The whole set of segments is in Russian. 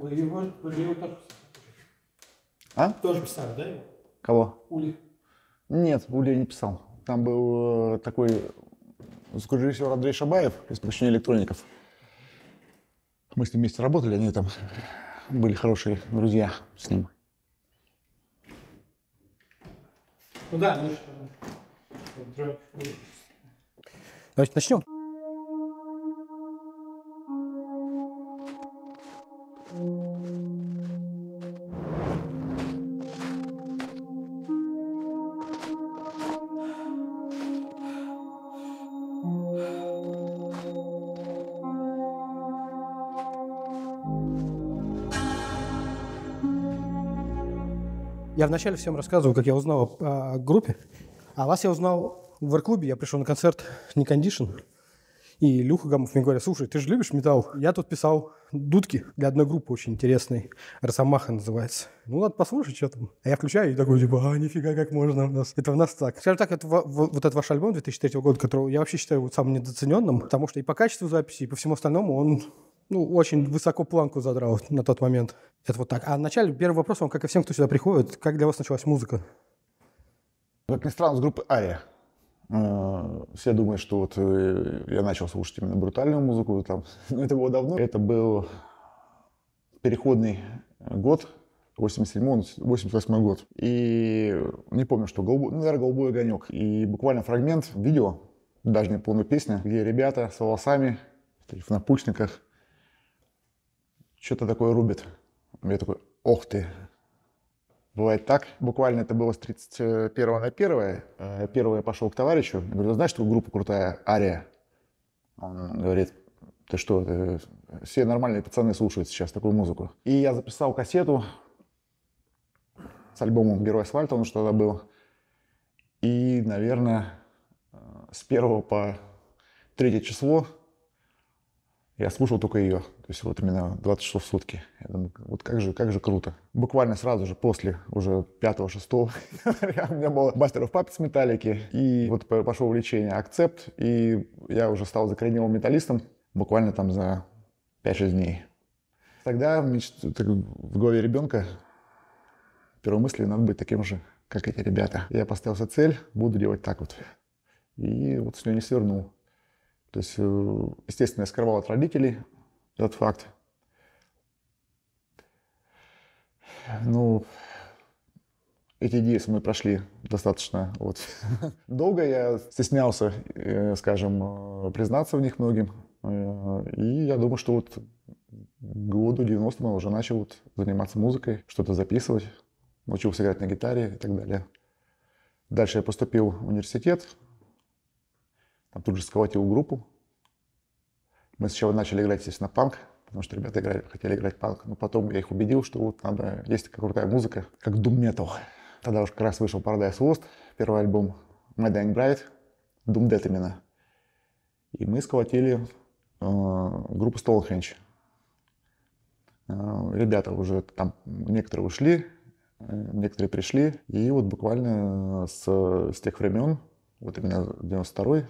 Вы его, вы его тоже писали? А? Тоже писали, да, Кого? Ули. Нет, Ули я не писал. Там был э, такой звукорежиссер Андрей Шабаев из «Прощения электроников». Мы с ним вместе работали, они там были хорошие друзья с ним. Ну да, ну что. Значит, ну, ну, начнем. Я вначале всем рассказывал, как я узнал о, о группе. А вас я узнал в ар-клубе. Я пришел на концерт не кондишн. И Люха Гамов мне говорит, слушай, ты же любишь металл? Я тут писал дудки для одной группы очень интересной. Росомаха называется. Ну, надо послушать, что там. А я включаю и такой, типа, а, нифига, как можно у нас. Это у нас так. Скажем так, это, вот этот ваш альбом 2003 года, который я вообще считаю вот самым недооцененным, потому что и по качеству записи, и по всему остальному он ну, очень высоко планку задрал на тот момент. Это вот так. А вначале первый вопрос, вам, как и всем, кто сюда приходит, как для вас началась музыка? Как ни странно, с группы «Ария». Э, все думают, что вот э, я начал слушать именно брутальную музыку. Там. Но это было давно. Это был переходный год, 87-88 год. И не помню, что голубой, ну, наверное, голубой огонек. И буквально фрагмент видео, даже не полная песня, где ребята с волосами, в напучниках, что-то такое рубит. Я такой, ох ты, Бывает так. Буквально это было с 31 на 1. Э, первый я пошел к товарищу. Я говорю, «Ну, знаешь, что группа крутая, Ария? Он говорит, ты что, ты... все нормальные пацаны слушают сейчас такую музыку. И я записал кассету с альбомом «Герой асфальта», он что-то был. И, наверное, э, с 1 по 3 число я слушал только ее. То есть вот именно 20 часов в сутки. Я думаю, вот как же, как же круто. Буквально сразу же после уже 5-6 у меня был мастер в папе с металлики. И вот пошло увлечение акцепт. И я уже стал закоренелым металлистом буквально там за 5-6 дней. Тогда в голове ребенка первой мысли надо быть таким же, как эти ребята. Я поставился цель, буду делать так вот. И вот с нее не свернул. То есть, э, естественно, я скрывал от родителей этот факт. Ну, эти идеи со мной прошли достаточно вот, долго. Я стеснялся, э, скажем, э, признаться в них многим. И я думаю, что вот году 90 я уже начал вот заниматься музыкой, что-то записывать, научился играть на гитаре и так далее. Дальше я поступил в университет, там тут же сколотил группу. Мы сначала начали играть, естественно, панк, потому что ребята играли, хотели играть панк, но потом я их убедил, что вот надо, есть такая крутая музыка, как Doom Metal. Тогда уж как раз вышел Paradise Lost, первый альбом My Dying Bright, Doom Dead именно. И мы сколотили э, группу Stonehenge. Э, ребята уже там, некоторые ушли, э, некоторые пришли. И вот буквально с, с тех времен, вот именно 92-й,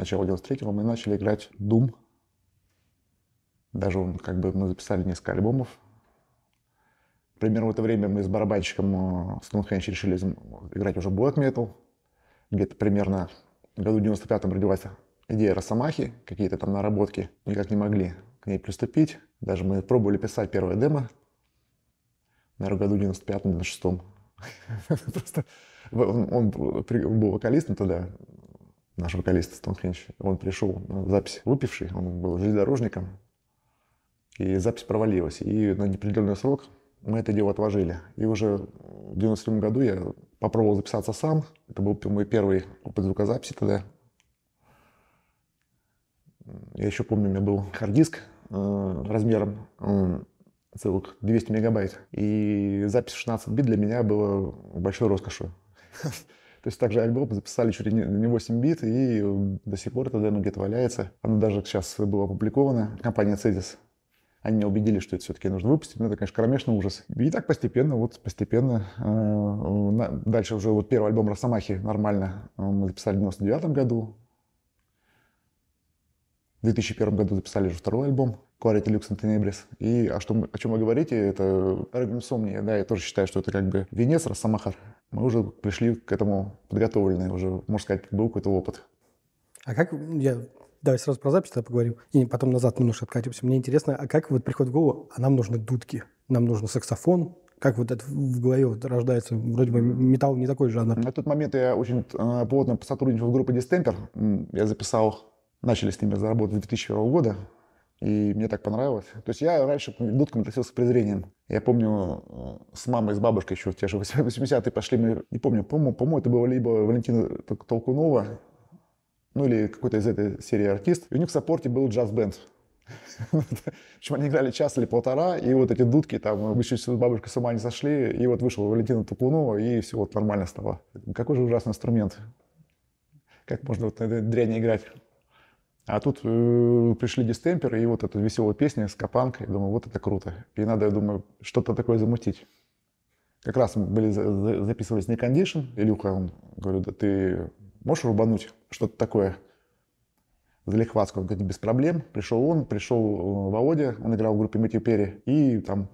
начала 93-го, мы начали играть Doom. Даже он, как бы мы записали несколько альбомов. Примерно в это время мы с барабанщиком Stonehenge э, решили играть уже black metal. Где-то примерно в году 95-м родилась идея Росомахи, какие-то там наработки. Никак не могли к ней приступить. Даже мы пробовали писать первое демо. Наверное, в году 95-96-м. Просто он был вокалистом тогда, наш вокалист Стоунхендж, он пришел на запись выпивший, он был железнодорожником, и запись провалилась. И на неопределенный срок мы это дело отложили. И уже в 97 году я попробовал записаться сам. Это был мой первый опыт звукозаписи тогда. Я еще помню, у меня был хард-диск э, размером э, целых 200 мегабайт. И запись 16 бит для меня была большой роскошью. То есть также альбом записали чуть ли не 8 бит, и до сих пор эта демо где-то валяется. Она даже сейчас была опубликована Компания Цезис. Они меня убедили, что это все-таки нужно выпустить, но это, конечно, кромешный ужас. И так постепенно, вот постепенно, э, дальше уже вот первый альбом Росомахи нормально э, мы записали в 99 году, в 2001 году записали уже второй альбом «Quarity Lux Tenebris». И а что, о чем вы говорите, это «Регнум Сомния», да, я тоже считаю, что это как бы венец Росомахар мы уже пришли к этому подготовленные, уже, можно сказать, был какой-то опыт. А как, я давай сразу про запись тогда поговорим, и потом назад немножко откатимся. Мне интересно, а как вот приходит в голову, а нам нужны дудки, нам нужен саксофон, как вот это в голове вот рождается? Вроде бы металл не такой жанр. На тот момент я очень э, плотно сотрудничал в группе Distemper. Я записал, начали с ними заработать 2001 года. И мне так понравилось. То есть я раньше к дудкам относился с презрением. Я помню, э, с мамой, с бабушкой еще в те же 80-е пошли, мы, не помню, по-моему, по это было либо Валентина Толкунова, ну или какой-то из этой серии артист. И у них в саппорте был джаз-бенд. Причем они играли час или полтора, и вот эти дудки там, еще с бабушкой с ума не сошли, и вот вышел Валентина Толкунова, и все вот нормально стало. Какой же ужасный инструмент. Как можно вот на этой дряни играть? А тут э, пришли дистемперы и вот эта веселая песня с капанкой. Думаю, вот это круто. И надо, я думаю, что-то такое замутить. Как раз мы были, записывались на кондишн. Илюха, он говорю, да ты можешь рубануть что-то такое? Залихватского, он говорит, без проблем. Пришел он, пришел э, Володя, он играл в группе Мэтью Перри. И там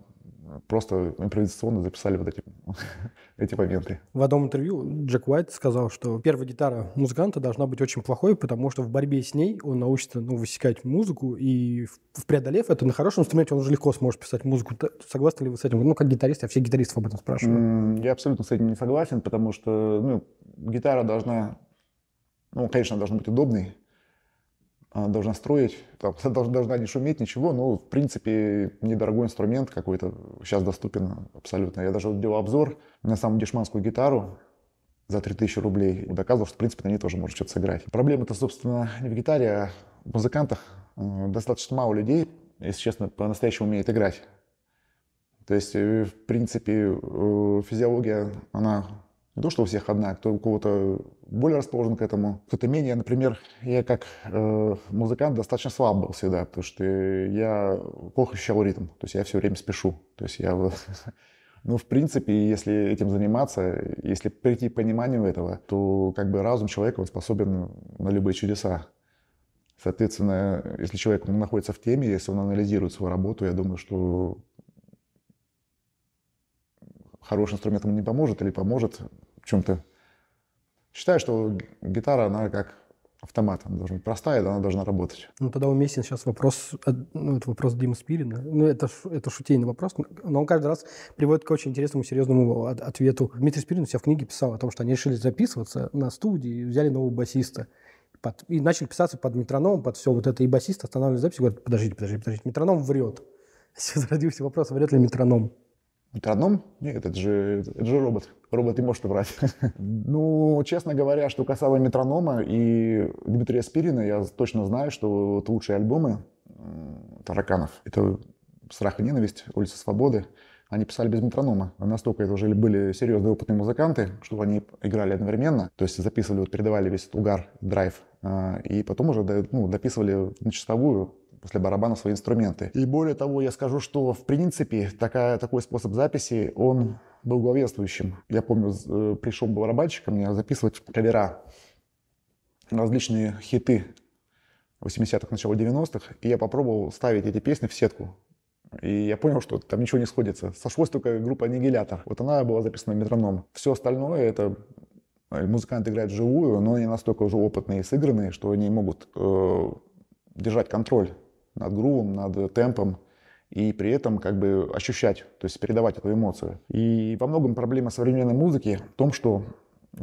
Э, просто импровизационно записали вот эти, эти моменты. В одном интервью Джек Уайт сказал, что первая гитара музыканта должна быть очень плохой, потому что в борьбе с ней он научится ну, высекать музыку, и в преодолев это на хорошем инструменте, он уже легко сможет писать музыку. Согласны ли вы с этим? Ну, как гитарист, я всех гитаристов об этом спрашиваю. Я абсолютно с этим не согласен, потому что ну, гитара должна, ну, конечно, должна быть удобной, она должна строить, там, должна не шуметь, ничего, но, в принципе, недорогой инструмент какой-то сейчас доступен абсолютно. Я даже делал обзор на самую дешманскую гитару за 3000 рублей. Доказывал, что, в принципе, на ней тоже можно что-то сыграть. Проблема-то, собственно, не в гитаре, а в музыкантах. Э, достаточно мало людей, если честно, по-настоящему умеет играть. То есть, э, в принципе, э, физиология, она не то, что у всех одна, кто у кого-то более расположен к этому, кто-то менее. Например, я как э, музыкант достаточно слаб был всегда, потому что я плохо ощущал ритм, то есть я все время спешу. То есть я вот... Ну, в принципе, если этим заниматься, если прийти к пониманию этого, то как бы разум человека он способен на любые чудеса. Соответственно, если человек находится в теме, если он анализирует свою работу, я думаю, что хороший инструмент ему не поможет или поможет, чем-то... Считаю, что гитара, она как автомат, она должна быть простая, она должна работать. Ну, тогда уместен сейчас вопрос, ну, это вопрос Дима Спирина. Ну, это, это шутейный вопрос, но он каждый раз приводит к очень интересному, серьезному ответу. Дмитрий Спирин у себя в книге писал о том, что они решили записываться на студии, взяли нового басиста. Под, и начали писаться под метроном, под все вот это. И басист останавливает запись и говорит, подождите, подождите, подождите, метроном врет. Сейчас родился вопрос, врет ли метроном. Метроном? Нет, это же, это же робот. Робот не может врать. ну, честно говоря, что касаемо метронома и Дмитрия Спирина, я точно знаю, что вот лучшие альбомы тараканов. Это «Страх и ненависть», «Улица свободы». Они писали без метронома. Настолько это уже были серьезные опытные музыканты, что они играли одновременно. То есть записывали, вот передавали весь этот угар, драйв. А, и потом уже ну, дописывали на чистовую после барабана свои инструменты. И более того, я скажу, что в принципе такая, такой способ записи, он был главенствующим. Я помню, э, пришел барабанщик мне записывать кавера различные хиты 80-х, начала 90-х, и я попробовал ставить эти песни в сетку. И я понял, что там ничего не сходится. Сошлась только группа «Аннигилятор». Вот она была записана метроном. Все остальное — это э, музыканты играют вживую, но они настолько уже опытные и сыгранные, что они могут э, держать контроль над грувом, над темпом и при этом как бы ощущать, то есть передавать эту эмоцию. И во многом проблема современной музыки в том, что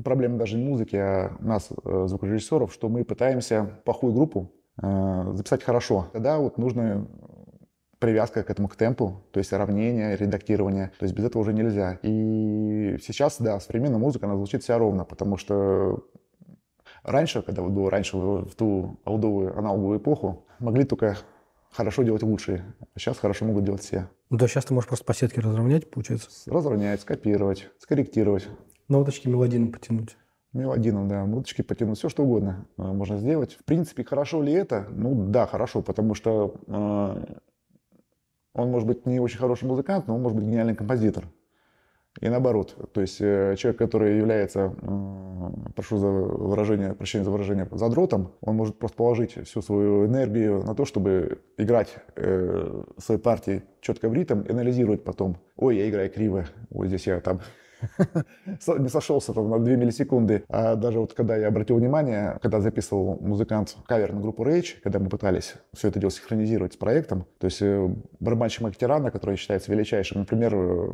проблема даже не музыки, а нас, э, звукорежиссеров, что мы пытаемся плохую группу э, записать хорошо. Тогда вот нужно э, привязка к этому к темпу, то есть равнение, редактирование. То есть без этого уже нельзя. И сейчас, да, современная музыка, она звучит вся ровно, потому что раньше, когда вот было раньше в ту аудовую аналоговую эпоху, могли только хорошо делать лучшие. Сейчас хорошо могут делать все. Ну да, сейчас ты можешь просто по сетке разровнять, получается? Разровнять, скопировать, скорректировать. На уточке мелодином потянуть. Мелодином, да, муточки потянуть, все что угодно а, можно сделать. В принципе, хорошо ли это? Ну да, хорошо, потому что э, он может быть не очень хороший музыкант, но он может быть гениальный композитор. И наоборот, то есть э, человек, который является, прошу за выражение, прощения за выражение, задротом, он может просто положить всю свою энергию на то, чтобы играть э, своей партией четко в ритм анализировать потом. Ой, я играю криво, вот здесь я там не сошелся там на 2 миллисекунды. А даже вот когда я обратил внимание, когда записывал музыкант кавер на группу Rage, когда мы пытались все это дело синхронизировать с проектом, то есть э, барабанщик Мактерана, который считается величайшим, например, э,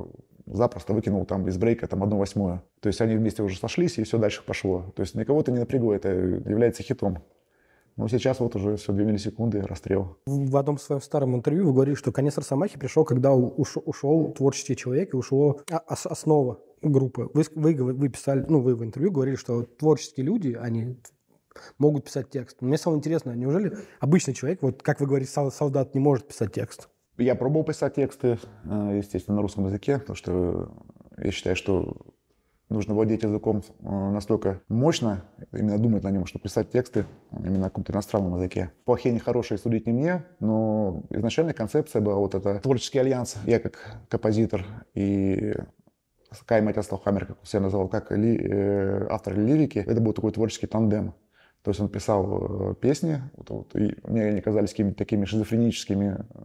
запросто выкинул там из брейка там одну восьмую. То есть они вместе уже сошлись, и все дальше пошло. То есть никого это не напрягло, это является хитом. Но сейчас вот уже все 2 миллисекунды, расстрел. В одном своем старом интервью вы говорили, что конец Росомахи пришел, когда ушел, ушел творческий человек и ушло а, основа группы. Вы, вы, вы писали, ну, вы в интервью говорили, что творческие люди, они могут писать текст. Мне самое интересное, неужели обычный человек, вот как вы говорите, солдат не может писать текст? Я пробовал писать тексты, э, естественно, на русском языке, потому что я считаю, что нужно владеть языком э, настолько мощно, именно думать на нем, что писать тексты э, именно на каком-то иностранном языке. Плохие, нехорошие судить не мне, но изначально концепция была вот это творческий альянс. Я как композитор и Кай Матиас Хаммер, как себя называл, как ли, э, автор лирики, это был такой творческий тандем. То есть он писал э, песни, вот, вот, и мне они казались какими-то такими шизофреническими, э,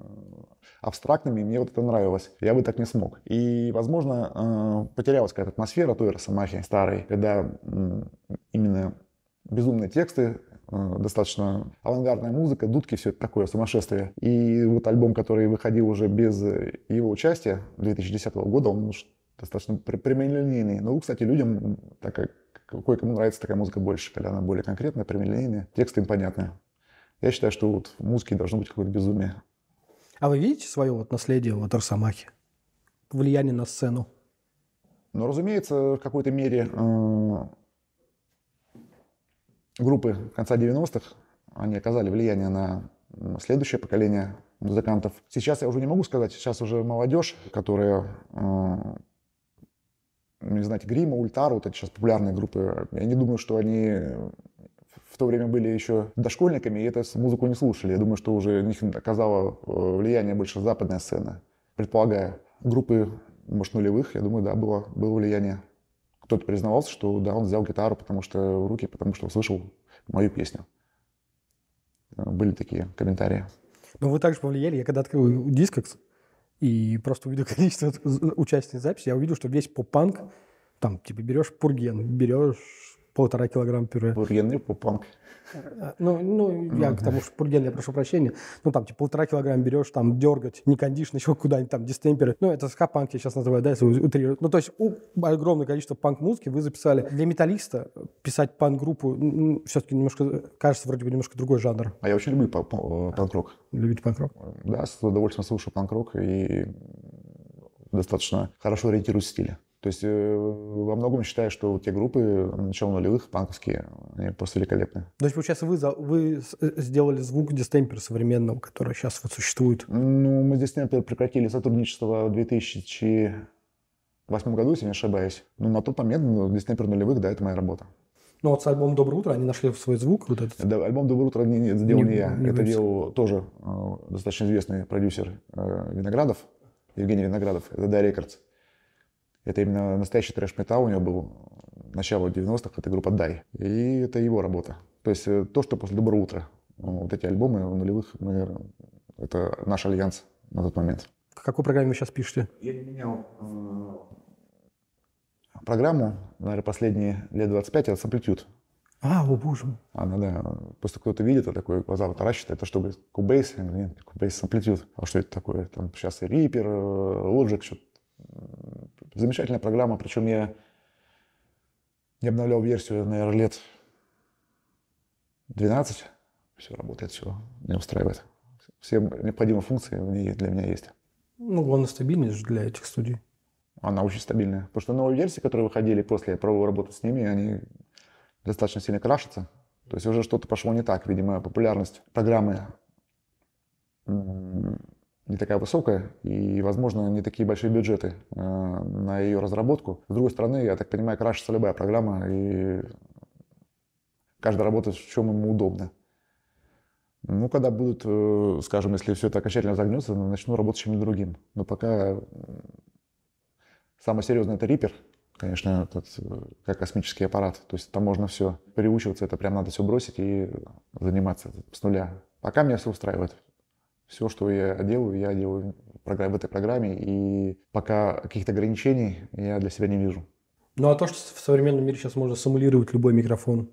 абстрактными, и мне вот это нравилось. Я бы так не смог. И, возможно, э, потерялась какая-то атмосфера той Росомахи старой, когда именно безумные тексты, достаточно авангардная музыка, дудки, все это такое сумасшествие. И вот альбом, который выходил уже без его участия 2010 года, он уж достаточно прямолинейный. Но, ну, кстати, людям, так как Кое-кому нравится такая музыка больше, когда она более конкретная, прямолинейная, тексты им понятны. Я считаю, что вот в музыке должно быть какое-то безумие. А вы видите свое вот наследие вот Тарсамахе? Влияние на сцену? Ну, разумеется, в какой-то мере э, группы конца 90-х, они оказали влияние на следующее поколение музыкантов. Сейчас я уже не могу сказать, сейчас уже молодежь, которая э, не знаете, Грима, Ультару, вот эти сейчас популярные группы, я не думаю, что они в то время были еще дошкольниками, и эту музыку не слушали. Я думаю, что уже на них оказало э, влияние больше западная сцена, Предполагая Группы, может, нулевых, я думаю, да, было, было влияние. Кто-то признавался, что да, он взял гитару, потому что в руки, потому что услышал мою песню. Э, были такие комментарии. Ну вы также повлияли. Я когда открыл Discogs, и просто увидел количество участников записи, я увидел, что весь поп-панк, там, типа, берешь пурген, берешь полтора килограмма пюре. Пурген и поп-панк. Э, ну, ну я к тому, что пурген, прошу прощения. Ну, там, типа, полтора килограмма берешь, там, дергать, не кондишн, еще куда-нибудь, там, дистемперы. Ну, это ска-панк я сейчас называю, да, если утрирую. Ну, то есть, у, огромное количество панк-музыки вы записали. Для металлиста писать панк-группу ну, все-таки немножко, э, кажется, вроде бы немножко другой жанр. А я очень люблю э, панк-рок. Любите панк-рок? Да, с удовольствием слушаю панк-рок и достаточно хорошо ориентируюсь в стиле. То есть э, во многом считаю, что те группы начала нулевых, панковские, они просто великолепны. То есть, получается, вы, вы э, сделали звук дистемпер современного, который сейчас вот существует? Ну, мы с дистемпер прекратили сотрудничество в 2008 году, если не ошибаюсь. Ну, на тот момент ну, дистемпер нулевых, да, это моя работа. Ну вот с альбомом «Доброе утро» они нашли свой звук. Вот этот. Да, альбом «Доброе утро» не, не, сделал не, не я. Не это делал тоже э, достаточно известный продюсер э, Виноградов, Евгений Виноградов, это «Да Рекордс». Это именно настоящий трэш-метал у него был начало 90-х, это группа «Дай». И это его работа. То есть э, то, что после «Доброго утра». Ну, вот эти альбомы нулевых, мы, это наш альянс на тот момент. Какую программу вы сейчас пишете? Я не менял э, программу, наверное, последние лет 25, это Samplitude. А, о боже мой. Она, да. Просто кто-то видит, а такой глаза вытаращит, это что, Кубейс? нет, Кубейс Samplitude. А что это такое? Там сейчас и Reaper, э, Logic, что-то Э, замечательная программа, причем я не обновлял версию, наверное, лет 12. Все работает, все не устраивает. Все необходимые функции в ней для меня есть. Ну, главное, стабильность для этих студий. Она очень стабильная. Потому что новые версии, которые выходили после, я пробовал работать с ними, они достаточно сильно крашатся. То есть уже что-то пошло не так. Видимо, популярность программы не такая высокая, и, возможно, не такие большие бюджеты э, на ее разработку. С другой стороны, я так понимаю, крашится любая программа, и каждый работает в чем ему удобно. Ну, когда будут, э, скажем, если все это окончательно загнется, ну, начну работать чем-нибудь другим. Но пока самое серьезное это Reaper, конечно, этот, э, как космический аппарат. То есть там можно все переучиваться, это прям надо все бросить и заниматься с нуля. Пока меня все устраивает. Все, что я делаю, я делаю в этой программе, и пока каких-то ограничений я для себя не вижу. Ну а то, что в современном мире сейчас можно симулировать любой микрофон?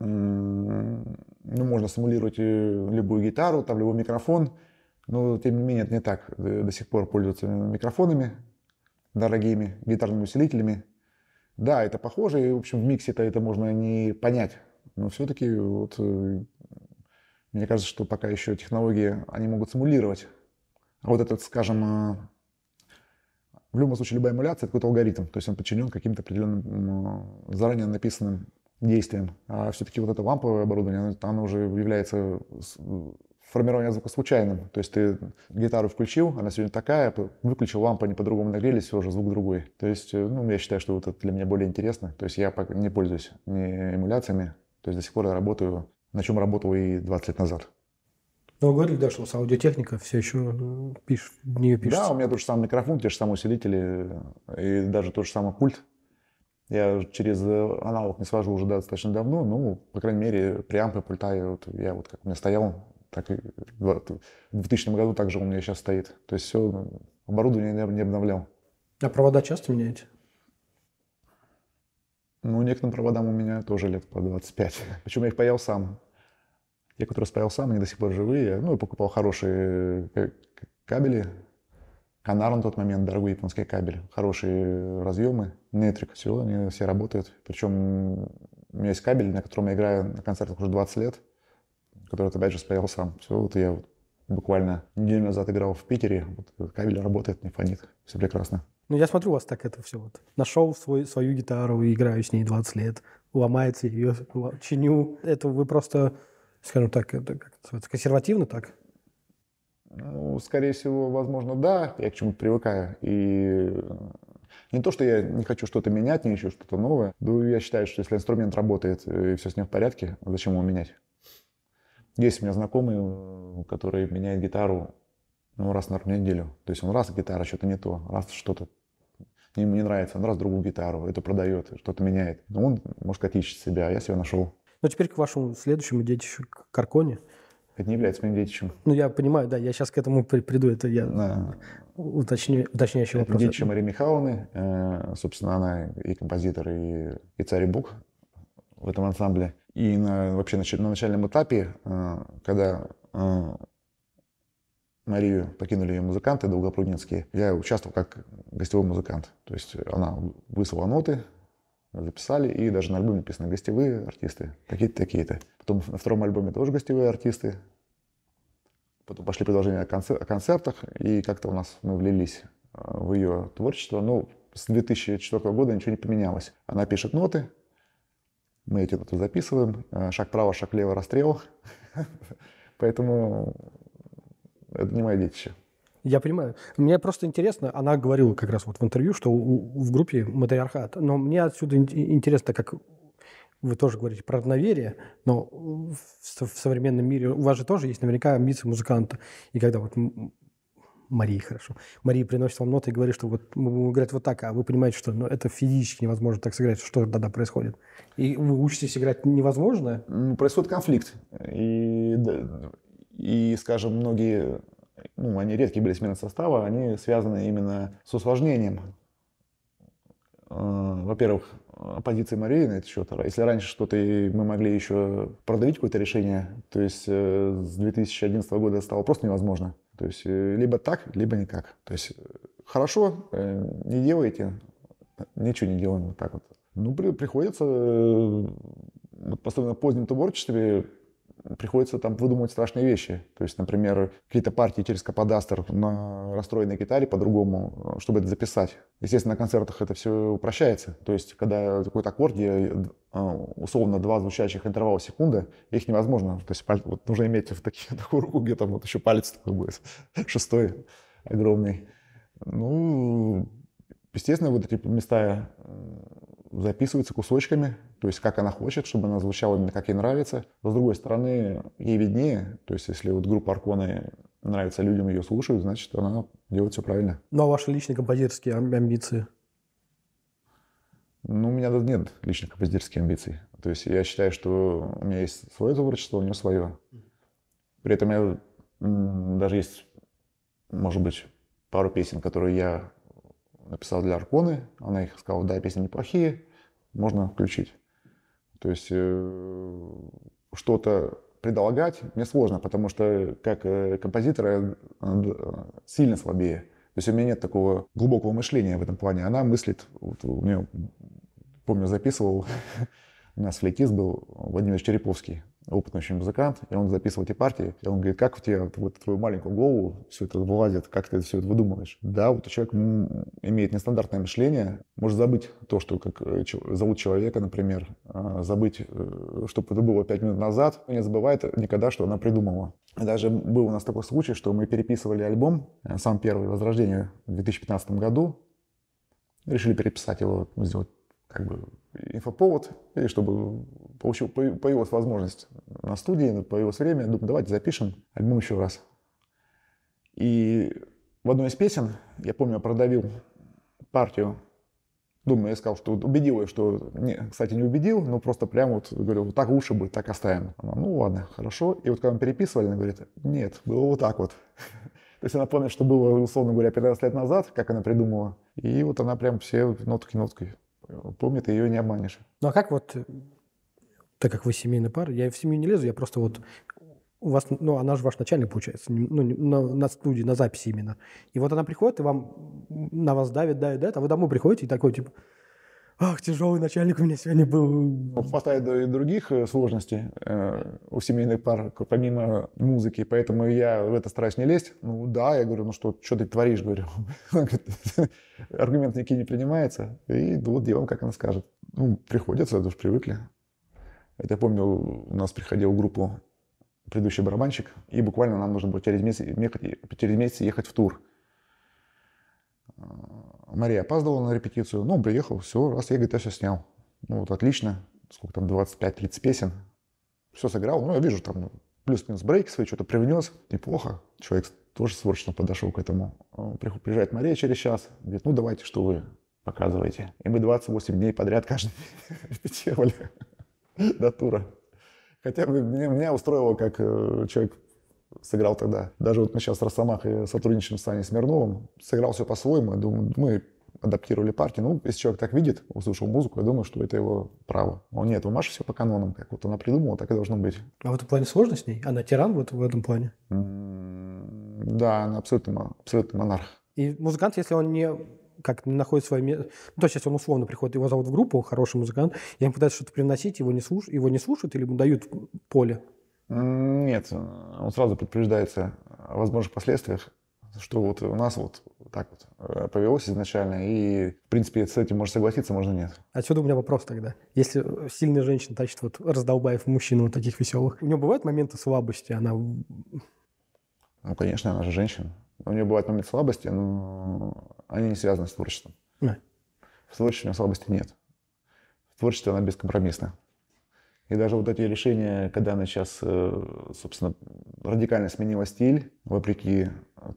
Ну, можно симулировать э, любую гитару, там любой микрофон, но тем не менее это не так. До сих пор пользуются микрофонами дорогими, гитарными усилителями. Да, это похоже, и, в общем, в миксе это, это можно не понять. Но все-таки вот э, мне кажется, что пока еще технологии, они могут симулировать. А вот этот, скажем, э, в любом случае любая эмуляция – это какой-то алгоритм, то есть он подчинен каким-то определенным заранее написанным действиям. А все-таки вот это ламповое оборудование, оно, оно уже является формирование звука случайным. То есть ты гитару включил, она сегодня такая, выключил лампу, они по-другому нагрелись, все уже звук другой. То есть, э, ну, я считаю, что вот это для меня более интересно. То есть я не пользуюсь ни эмуляциями, то есть до сих пор я работаю на чем работал и 20 лет назад. Ну говорили, да, что с аудиотехника все еще э, пиш, в нее пишется. Да, у меня тот же самый микрофон, те же самые усилители э, и даже тот же самый пульт. Я через э, аналог не свожу уже достаточно давно, ну, по крайней мере, преампы пульта я вот, я вот как у меня стоял, так и в 2000 году также у меня сейчас стоит. То есть все, оборудование не обновлял. А провода часто меняете? Ну, некоторым проводам у меня тоже лет по 25. Причем я их паял сам. Те, которые спаял сам, они до сих пор живые. Ну, я покупал хорошие э, кабели. Канар на тот момент, дорогой японский кабель. Хорошие разъемы. Нетрик, все, они все работают. Причем у меня есть кабель, на котором я играю на концертах уже 20 лет, который, опять же, спаял сам. Все, вот я вот буквально неделю назад играл в Питере. Вот кабель работает, не фонит. Все прекрасно. Ну, я смотрю, у вас так это все. Вот. Нашел свой, свою гитару и играю с ней 20 лет. Ломается ее, чиню. Это вы просто, скажем так, это, как называется, консервативно так? Ну, скорее всего, возможно, да. Я к чему то привыкаю. И э, не то, что я не хочу что-то менять, не ищу что-то новое. но я считаю, что если инструмент работает э, и все с ним в порядке, зачем его менять? Есть у меня знакомые, э, которые меняют гитару ну, раз, на в неделю. То есть он раз гитара, что-то не то, раз что-то ему не нравится, он раз другую гитару, это продает, что-то меняет. Но ну, он, может сказать, ищет себя, а я себя нашел. Ну, теперь к вашему следующему детищу, к Карконе. Это не является моим детищем. Ну, я понимаю, да, я сейчас к этому приду, это я да. уточню, уточняющий вопрос. Детище Марии Михайловны, э, собственно, она и композитор, и, и царь и бог в этом ансамбле. И на, вообще на, на начальном этапе, э, когда э, Марию покинули ее музыканты долгопрудницкие. Я участвовал как гостевой музыкант. То есть она выслала ноты, записали, и даже на альбоме написано «Гостевые какие такие-то, такие-то. Потом на втором альбоме тоже «Гостевые артисты». Потом пошли предложения о, концер- о концертах, и как-то у нас мы ну, влились э, в ее творчество. Но с 2004 года ничего не поменялось. Она пишет ноты, мы эти ноты записываем, э, шаг право, шаг лево, расстрел. Поэтому это не мое детище. Я понимаю. Мне просто интересно, она говорила как раз вот в интервью, что у, у, в группе матриархат. Но мне отсюда интересно, как вы тоже говорите про равноверие, но в, в современном мире у вас же тоже есть наверняка амбиции музыканта. И когда вот Марии хорошо. Мария приносит вам ноты и говорит, что вот мы будем играть вот так, а вы понимаете, что ну, это физически невозможно так сыграть, что тогда происходит. И вы учитесь играть невозможно? Происходит конфликт. И и, скажем, многие, ну, они редкие были смены состава, они связаны именно с усложнением, э, во-первых, позиции Марии на этот счет. Если раньше что-то мы могли еще продавить какое-то решение, то есть э, с 2011 года стало просто невозможно. То есть э, либо так, либо никак. То есть хорошо, не делайте, ничего не делаем вот так вот. Ну, приходится, вот, особенно в творчестве, приходится там выдумывать страшные вещи. То есть, например, какие-то партии через каподастер на расстроенной гитаре по-другому, э, чтобы это записать. Естественно, на концертах это все упрощается. То есть, когда какой-то аккорд, где э, условно два звучащих интервала секунда, их невозможно. То есть, вот нужно иметь в такие, такую руку, где там вот еще палец такой будет, шестой огромный. Ну, естественно, вот эти места э, записываются кусочками, то есть как она хочет, чтобы она звучала именно как ей нравится. Но с другой стороны, ей виднее, то есть если вот группа Арконы нравится людям, ее слушают, значит, она делает все правильно. Ну а ваши личные композиторские амбиции? Ну, у меня нет личных композиторских амбиций. То есть я считаю, что у меня есть свое творчество, у нее свое. При этом я даже есть, может быть, пару песен, которые я написал для Арконы. Она их сказала, да, песни неплохие, можно включить. То есть э, что-то предлагать мне сложно, потому что как э, композитор я э, сильно слабее. То есть у меня нет такого глубокого мышления в этом плане. Она мыслит, вот у нее, помню, записывал, у нас флейтист был Владимир Череповский опытный очень музыкант, и он записывал эти партии, и он говорит, как у тебя вот твою маленькую голову все это вылазит, как ты все это выдумываешь. Да, вот человек имеет нестандартное мышление, может забыть то, что как э, зовут человека, например, а, забыть, э, чтобы это было пять минут назад, не забывает никогда, что она придумала. Даже был у нас такой случай, что мы переписывали альбом, э, сам первый «Возрождение» в 2015 году, решили переписать его, сделать как бы инфоповод, или чтобы получил, появилась возможность на студии, появилось время, думаю, давайте запишем альбом еще раз. И в одной из песен, я помню, продавил партию, думаю, я сказал, что убедил ее, что, не, кстати, не убедил, но просто прям вот говорю, вот так лучше будет, так оставим. Она, ну ладно, хорошо. И вот когда мы переписывали, она говорит, нет, было вот так вот. То есть она помнит, что было, условно говоря, 15 лет назад, как она придумала. И вот она прям все нотки-ноткой помнит, и ее не обманешь. Ну а как вот, э, так как вы семейная пара, я в семью не лезу, я просто вот у вас, ну, она же ваш начальник, получается, ну, на, на студии, на записи именно. И вот она приходит, и вам, на вас давит, давит, давит, а вы домой приходите и такой, типа, ах, тяжелый начальник у меня сегодня был. Хватает и других э, сложностей э, у семейных пар, помимо музыки, поэтому я в это стараюсь не лезть. Ну да, я говорю, ну что, что ты творишь, говорю. Аргумент никакие не принимается, и вот делаем, как она скажет. Ну, приходится, это уж привыкли. Это я помню, у нас приходил в группу предыдущий барабанщик, и буквально нам нужно было через месяц, через месяц ехать в тур. А, Мария опаздывала на репетицию, ну, приехал, все, раз, я, говорит, я все снял. Ну, вот отлично, сколько там, 25-30 песен, все сыграл, ну, я вижу там плюс-минус брейк свои, что-то привнес, неплохо. Человек тоже творчественно подошел к этому. А, приезжает Мария через час, говорит, ну, давайте, что вы показываете. И мы 28 дней подряд каждый репетировали до тура. Хотя бы меня устроило, как э, человек сыграл тогда. Даже вот мы сейчас с Росомахой сотрудничаем с Саней Смирновым. Сыграл все по-своему. Я думаю, мы адаптировали партии. Ну, если человек так видит, услышал музыку, я думаю, что это его право. Но нет, у Маши все по канонам. Как вот она придумала, так и должно быть. А в этом плане сложно с ней? Она тиран вот в этом плане? Да, она абсолютно, абсолютно монарх. И музыкант, если он не как не находит свое место. Ну, то есть, если он условно приходит, его зовут в группу, хороший музыкант, я ему пытаюсь что-то приносить, его не, слуш... его не слушают или ему дают поле нет, э, он сразу предупреждается о возможных последствиях, что вот у нас вот так вот э, повелось изначально, и, в принципе, с этим можно согласиться, можно нет. Отсюда у меня вопрос тогда. Если э, сильная женщина тащит вот раздолбаев мужчину вот таких веселых, у нее бывают моменты слабости, она... Ну, конечно, она же женщина. У нее бывают моменты слабости, но они не связаны с творчеством. А. В творчестве у нее слабости нет. В творчестве она бескомпромиссная. И даже вот эти решения, когда она сейчас, э, собственно, радикально сменила стиль, вопреки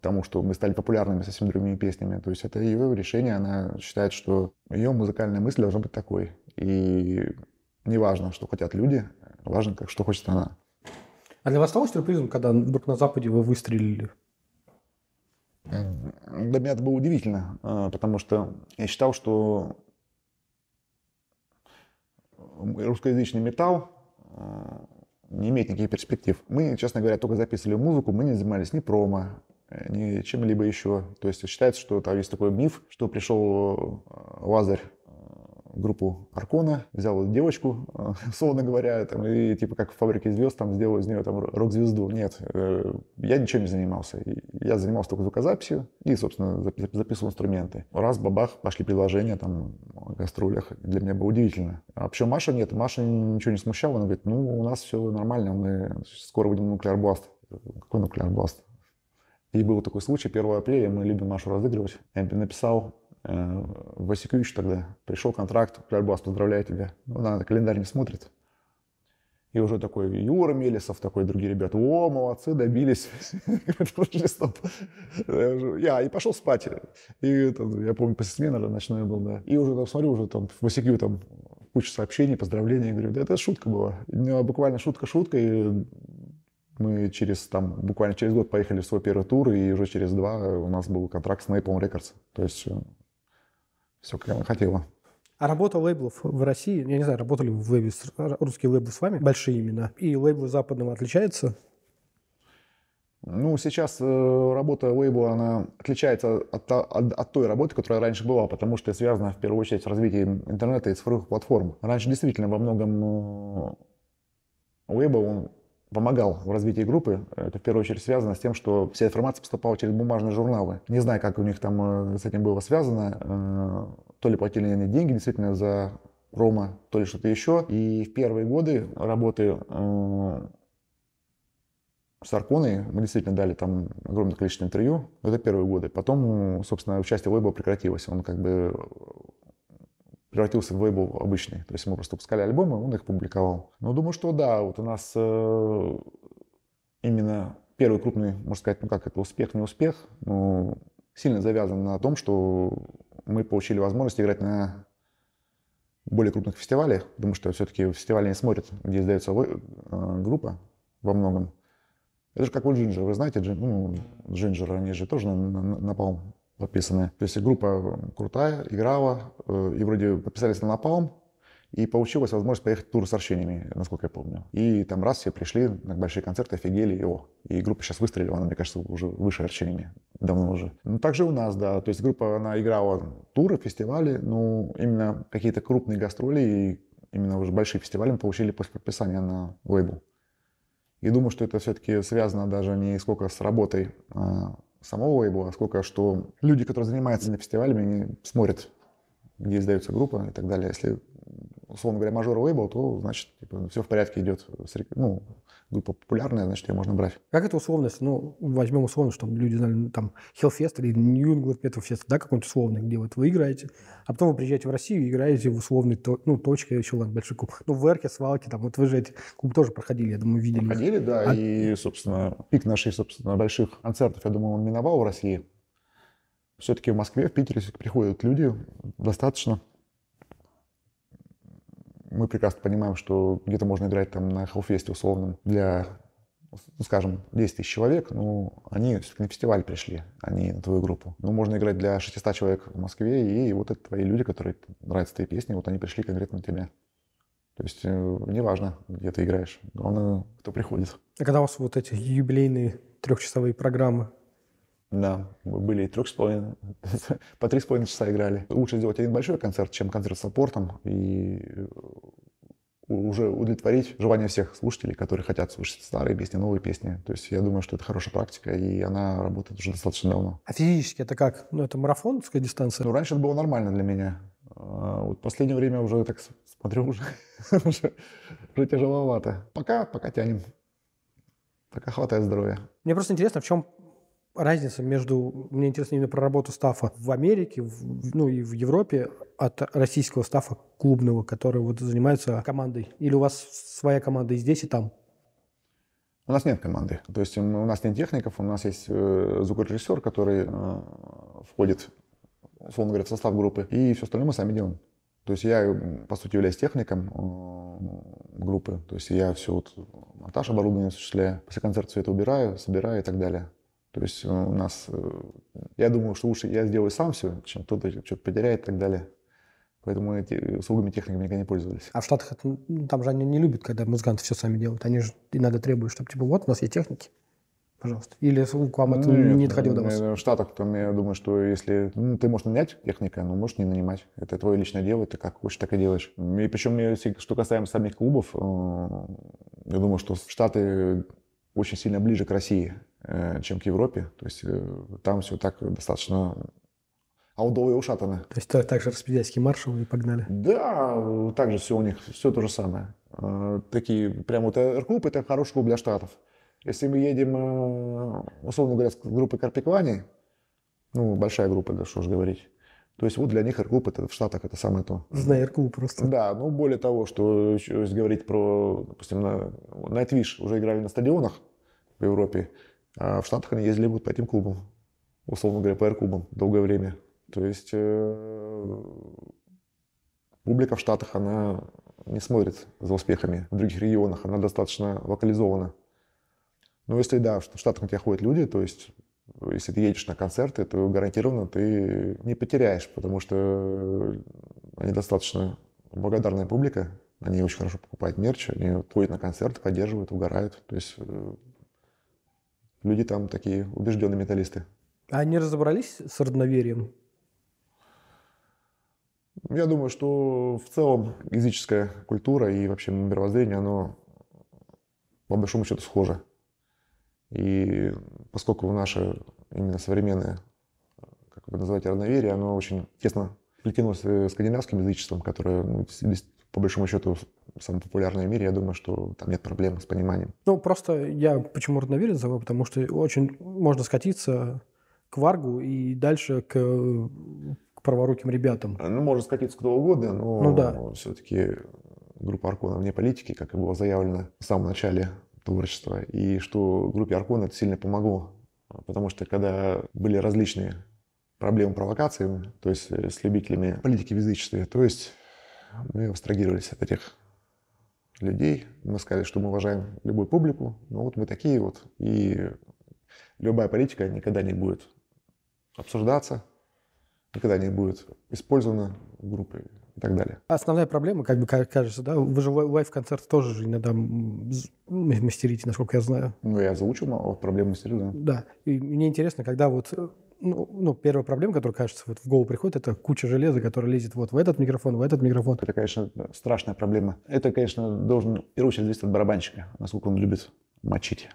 тому, что мы стали популярными совсем другими песнями, то есть это ее решение, она считает, что ее музыкальная мысль должна быть такой. И не важно, что хотят люди, важно, как, что хочет она. А для вас стало сюрпризом, когда вдруг на Западе вы выстрелили? Для меня это было удивительно, э, потому что я считал, что русскоязычный металл э, не имеет никаких перспектив. Мы, честно говоря, только записывали музыку, мы не занимались ни промо, э, ни чем-либо еще. То есть считается, что там есть такой миф, что пришел э, Лазарь группу Аркона, взял вот девочку, э, словно говоря, там, и типа как в «Фабрике звезд» там сделал из нее там рок-звезду. Нет, э, я ничем не занимался. Я занимался только звукозаписью и, собственно, записывал инструменты. Раз, бабах, пошли предложения там о гастролях. Для меня было удивительно. А вообще Маша нет, Маша ничего не смущала. Она говорит, ну, у нас все нормально, мы скоро будем нуклеарбласт. Какой нуклеарбласт? И был такой случай, 1 апреля мы любим Машу разыгрывать. Я написал Э, Васикович тогда, пришел контракт, Клярбас, поздравляю тебя. Ну, она на календарь не смотрит. И уже такой Юра Мелесов, такой другие ребята, о, молодцы, добились. Я и пошел спать. И я помню, после смены ночной был, да. И уже там смотрю, уже там в ICQ там куча сообщений, поздравлений. Я говорю, да это шутка была. Ну, буквально шутка шутка. И мы через там буквально через год поехали в свой первый тур, и уже через два у нас был контракт с Napalm Records. То есть э, все, как она хотела. А работа лейблов в России, я не знаю, работали в лейбле, а, русские лейблы с вами, большие именно? и лейблы западного отличаются? Ну, сейчас э, работа лейбла, она отличается от, а, от, от той работы, которая раньше была, потому что связана в первую очередь с развитием интернета и цифровых платформ. Раньше действительно во многом э, лейбл, он помогал в развитии группы. Это в первую очередь связано с тем, что вся информация поступала через бумажные журналы. Не знаю, как у них там э, с этим было связано. Э, то ли платили они деньги действительно за Рома, то ли что-то еще. И в первые годы работы э, с Арконой мы действительно дали там огромное количество интервью. Это первые годы. Потом, собственно, участие в лейбл прекратилось. Он как бы превратился в лейбл обычный. То есть мы просто выпускали альбомы, он их публиковал. Но думаю, что да, вот у нас э, именно первый крупный, можно сказать, ну как это, успех, не успех, но сильно завязан на том, что мы получили возможность играть на более крупных фестивалях, думаю что все-таки фестивали не смотрят, где издается э, группа во многом. Это же как у Джинджера. Вы знаете, джин, ну, Джинджер, они же тоже на, на, на, напалм подписаны. То есть группа э, крутая, играла, э, и вроде подписались на Напалм, и получилась возможность поехать в тур с Арщинами, насколько я помню. И там раз все пришли на большие концерты, офигели, и и группа сейчас выстрелила, она, мне кажется, уже выше Арщинами, давно уже. Ну, также у нас, да, то есть группа, она играла туры, фестивали, но именно какие-то крупные гастроли и именно уже большие фестивали мы получили после подписания на лейбл. И думаю, что это все-таки связано даже не сколько с работой, а самого лейбла, сколько что люди, которые занимаются на фестивалями, они смотрят, где издается группа и так далее. Если условно говоря, мажор лейбл, то, значит, типа, все в порядке идет. Ну, группа популярная, значит, ее можно брать. Как это условность? Ну, возьмем условно, чтобы люди знали, ну, там, Hellfest или New England Metal Fest, да, какой-нибудь условный, где вот вы играете, а потом вы приезжаете в Россию и играете в условной, ну, точка еще ладно, большой куб. Ну, в Эрке, Свалке, там, вот вы же эти клубы тоже проходили, я думаю, видели. Проходили, да, а... и, собственно, пик наших, собственно, больших концертов, я думаю, он миновал в России. Все-таки в Москве, в Питере приходят люди достаточно мы прекрасно понимаем, что где-то можно играть там на Хелфесте условном для, скажем, 10 тысяч человек, но ну, они все-таки на фестиваль пришли, а не на твою группу. Но ну, можно играть для 600 человек в Москве, и вот это твои люди, которые нравятся твои песни, вот они пришли конкретно на тебя. То есть э, неважно, где ты играешь, главное, кто приходит. А когда у вас вот эти юбилейные трехчасовые программы, да, мы были и трех с половиной, по три с половиной часа играли. Лучше сделать один большой концерт, чем концерт с саппортом, и э, уже удовлетворить желание всех слушателей, которые хотят слушать старые песни, новые песни. То есть я думаю, что это хорошая практика, и она работает уже достаточно давно. А физически это как? Ну, это марафонская дистанция? Ну, раньше это было нормально для меня. А вот в последнее время уже так смотрю, уже, уже, уже тяжеловато. Пока, пока тянем. Пока хватает здоровья. Мне просто интересно, в чем разница между, мне интересно именно про работу стафа в Америке, в, ну и в Европе от российского стафа клубного, который вот занимается командой? Или у вас своя команда и здесь, и там? У нас нет команды. То есть у нас нет техников, у нас есть э, звукорежиссер, который э, входит, условно говоря, в состав группы. И все остальное мы сами делаем. То есть я, э, по сути, являюсь техником группы. То есть я все вот монтаж оборудования осуществляю, после концерта все это убираю, собираю и так далее. То есть э, у нас, э, я думаю, что лучше я сделаю сам все, чем кто-то что-то потеряет и так далее. Поэтому мы эти э, услугами техниками никогда не пользовались. А в Штатах это, ну, там же они не любят, когда музыканты все сами делают. Они же иногда требуют, чтобы типа вот у нас есть техники, пожалуйста. Или к вам это ну, не доходило до ну, вас? В Штатах, там, я думаю, что если ну, ты можешь нанять техника, но можешь не нанимать. Это твое личное дело, ты как хочешь, так и делаешь. И причем, если, что касаемо самих клубов, я думаю, что Штаты очень сильно ближе к России Э, чем к Европе. То есть э, там все так достаточно аудово и ушатано. То есть так же распределяйский маршал и погнали? Да, также все у них, все то же самое. Э, такие, прям вот р это хороший клуб для штатов. Если мы едем, условно говоря, с группой Карпиклани, ну, большая группа, да что же говорить, то есть вот для них р это в Штатах это самое то. Знаю р просто. Да, ну более того, что если говорить про, допустим, на Nightwish уже играли на стадионах в Европе, а в Штатах они ездили вот по этим клубам, условно говоря, по ПР-клубам долгое время. То есть э, публика в Штатах, она не смотрит за успехами в других регионах, она достаточно локализована. Но если, да, в Штатах на тебя ходят люди, то есть если ты едешь на концерты, то гарантированно ты не потеряешь, потому что они достаточно благодарная публика, они очень хорошо покупают мерч, они ходят на концерты, поддерживают, угорают. То есть э, Люди там такие убежденные металлисты. А они разобрались с родноверием? Я думаю, что в целом языческая культура и вообще мировоззрение, оно по большому счету схоже. И поскольку наше именно современное, как вы называете, родноверие, оно очень тесно плетено с э, скандинавским язычеством, которое ну, по большому счету самый популярный в мире, я думаю, что там нет проблем с пониманием. Ну, просто я почему родноверец зову, потому что очень можно скатиться к Варгу и дальше к, к праворуким ребятам. Ну, можно скатиться кто угодно, но ну, да. все-таки группа Аркона вне политики, как и было заявлено в самом начале творчества. И что группе Аркона это сильно помогло, потому что когда были различные проблемы провокациями, то есть э, с любителями политики в язычестве, то есть мы абстрагировались от этих людей. Мы сказали, что мы уважаем любую публику, но вот мы такие вот, и любая политика никогда не будет обсуждаться, никогда не будет использована в группе и так далее. Основная проблема, как бы кажется, да, вы же лайв-концерт тоже же иногда мастерите, насколько я знаю. Ну, я заучил вот проблема мастерю, да. Да, и мне интересно, когда вот э, ну, ну, первая проблема, которая, кажется, вот в голову приходит, это куча железа, которая лезет вот в этот микрофон, в этот микрофон. Это, конечно, страшная проблема. Это, конечно, должен, в первую очередь, зависеть от барабанщика, насколько он любит мочить.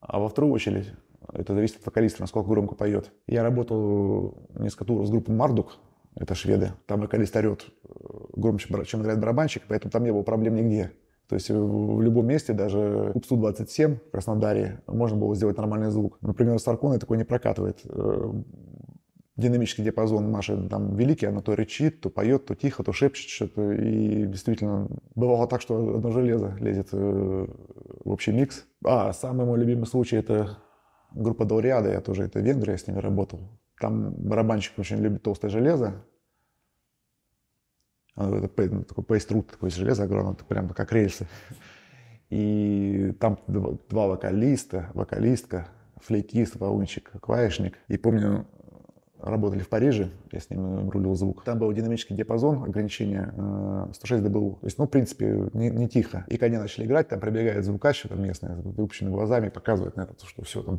А во вторую очередь, это зависит от вокалиста, насколько громко поет. Я работал несколько туров с группой «Мардук», это шведы. Там вокалист орет э, громче, чем играет барабанщик, поэтому там не было проблем нигде. То есть э, в любом месте, даже у ПСУ-27 в Краснодаре, можно было сделать нормальный звук. Например, с Арконой такой не прокатывает. Э, динамический диапазон Маши там великий, она то рычит, то поет, то тихо, то шепчет что-то. И действительно, бывало так, что одно железо лезет э, в общий микс. А, самый мой любимый случай — это группа Долриада, я тоже, это Венгрия, я с ними работал. Там барабанщик очень любит толстое железо, оно, это ну, такой из железа огромный, огромное, прям как рельсы. И там два вокалиста, вокалистка, флейтист, ваунчик, клавишник. И помню, работали в Париже, я с ним рулил звук. Там был динамический диапазон, ограничения 106 э, дБУ. То есть, ну, в принципе, не, не тихо. И когда начали играть, там пробегает звукач, там местный, с выпущенными глазами, показывает на это, что все там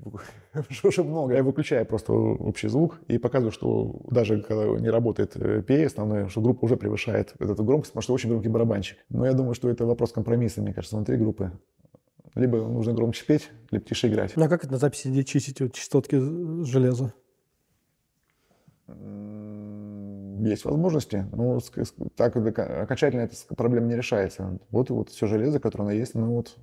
уже много. Я выключаю просто общий звук и показываю, что даже когда не работает PA э, основной, что группа уже превышает эту громкость, потому что очень громкий барабанщик. Но я думаю, что это вопрос компромисса, мне кажется, внутри группы. Либо нужно громче петь, либо тише играть. А как это на записи чистить вот, частотки железа? есть возможности, но так окончательно эта проблема не решается. Вот и вот все железо, которое оно есть, ну вот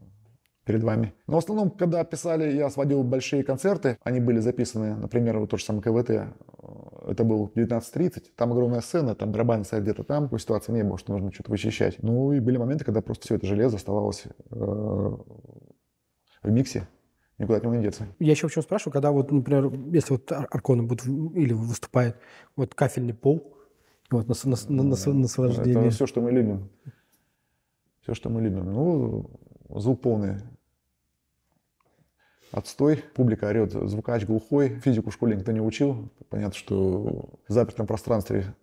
перед вами. Но в основном, когда писали, я сводил большие концерты, они были записаны, например, вот то же самое КВТ, э, это был 19.30, там огромная сцена, там барабан стоит где-то там, такой ситуации не было, что нужно что-то вычищать. Ну и были моменты, когда просто все это железо оставалось э, в миксе, никуда от него не деться. Я еще в чем спрашиваю, когда вот, например, если вот Аркона будет или выступает, вот кафельный пол, вот, нас, нас, на, ну нас, наслаждение. Это все, что мы любим. Все, что мы любим. Ну, звук полный. Отстой, публика орет, звукач глухой, физику в школе никто не учил. Понятно, что в запертом пространстве,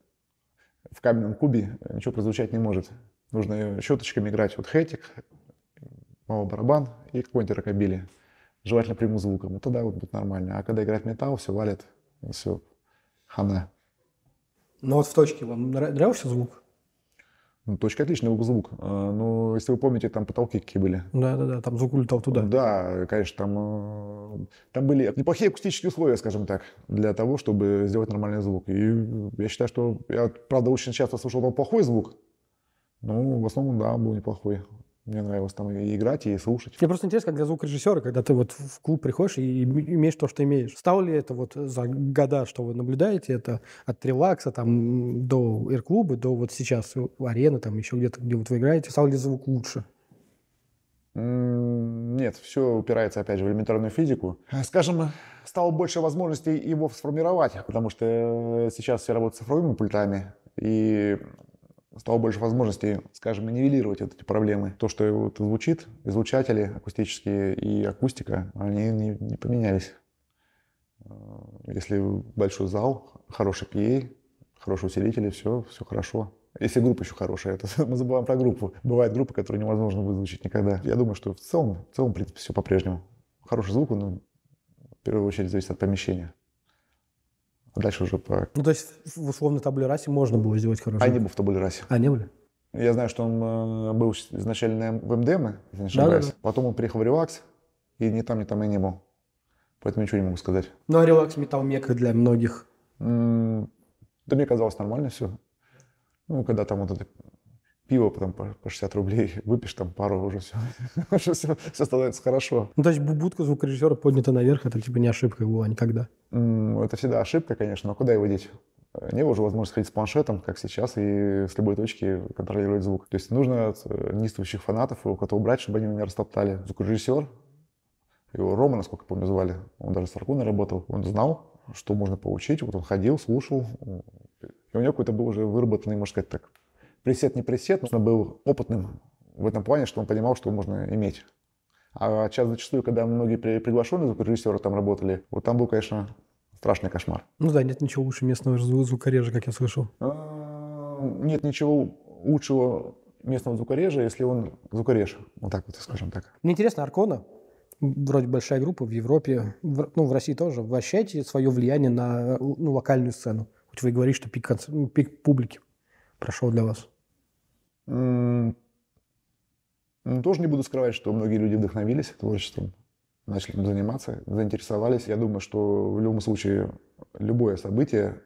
в каменном кубе ничего прозвучать не может. Нужно щеточками играть. Вот хэтик, мало барабан и какой-нибудь рокобили желательно прямым звуком, и тогда вот будет нормально. А когда играть металл, все валит, все, хана. Ну вот в точке вам нравился звук? Ну, точка отличный звук. А, ну если вы помните, там потолки какие были. Да, да, да, там звук улетал туда. Да, конечно, там, э, там были неплохие акустические условия, скажем так, для того, чтобы сделать нормальный звук. И я считаю, что я, правда, очень часто слушал плохой звук, но в основном, да, был неплохой. Мне нравилось там и играть, и слушать. Мне просто интересно, как для звукорежиссера, когда ты вот в клуб приходишь и имеешь то, что имеешь. Стало ли это вот за года, что вы наблюдаете, это от релакса там до эр-клуба, до вот сейчас арены, там еще где-то, где вот вы играете, стал ли звук лучше? Нет, все упирается, опять же, в элементарную физику. А, скажем, стало больше возможностей его сформировать, потому что э, сейчас все работают с цифровыми пультами, и стало больше возможностей, скажем, нивелировать вот эти проблемы. То, что вот звучит, излучатели акустические и акустика, они не, не поменялись. Э, если большой зал, хороший PA, хороший усилитель, и все, все хорошо. Если группа еще хорошая, это мы забываем про группу. Бывают группы, которые невозможно вызвучить никогда. Я думаю, что в целом, в целом, в принципе, все по-прежнему. Хороший звук, он в первую очередь зависит от помещения. А дальше уже по... Ну, то есть в условно таблерасе можно было сделать хорошо? А не был в таблерасе. А, не были? Я знаю, что он э, был изначально в МДМ, если да, да, да. Потом он приехал в Релакс, и ни там, ни там я не был. Поэтому ничего не могу сказать. Ну, а Релакс металл мека для многих? Да мне казалось нормально все. Ну, когда там вот это пиво потом по 60 рублей, выпьешь там пару, уже все, уже все, все становится хорошо. Ну, то есть будка звукорежиссера поднята наверх, это типа не ошибка его а никогда? Это всегда ошибка, конечно, но куда его деть? не уже возможности ходить с планшетом, как сейчас, и с любой точки контролировать звук. То есть нужно от э, неистовых фанатов его куда-то убрать, чтобы они меня растоптали. Звукорежиссер, его Рома, насколько помню, звали, он даже с Аркуной работал, он знал, что можно получить, вот он ходил, слушал, и у него какой-то был уже выработанный, можно сказать так, пресет не пресет, нужно был опытным в этом плане, что он понимал, что можно иметь. А сейчас зачастую, когда многие приглашенные звукорежиссеры там работали, вот там был, конечно, страшный кошмар. Ну да, нет ничего лучше местного звукорежа, как я слышал. А, нет ничего лучшего местного звукорежа, если он звукореж. Вот так вот, скажем так. Мне интересно, Аркона, вроде большая группа в Европе, в, ну, в России тоже, вы ощущаете свое влияние на ну, локальную сцену? Хоть вы и говорите, что пик, пик публики прошел для вас. Ну, тоже не буду скрывать, что многие люди вдохновились творчеством, начали им заниматься, заинтересовались. Я думаю, что в любом случае любое событие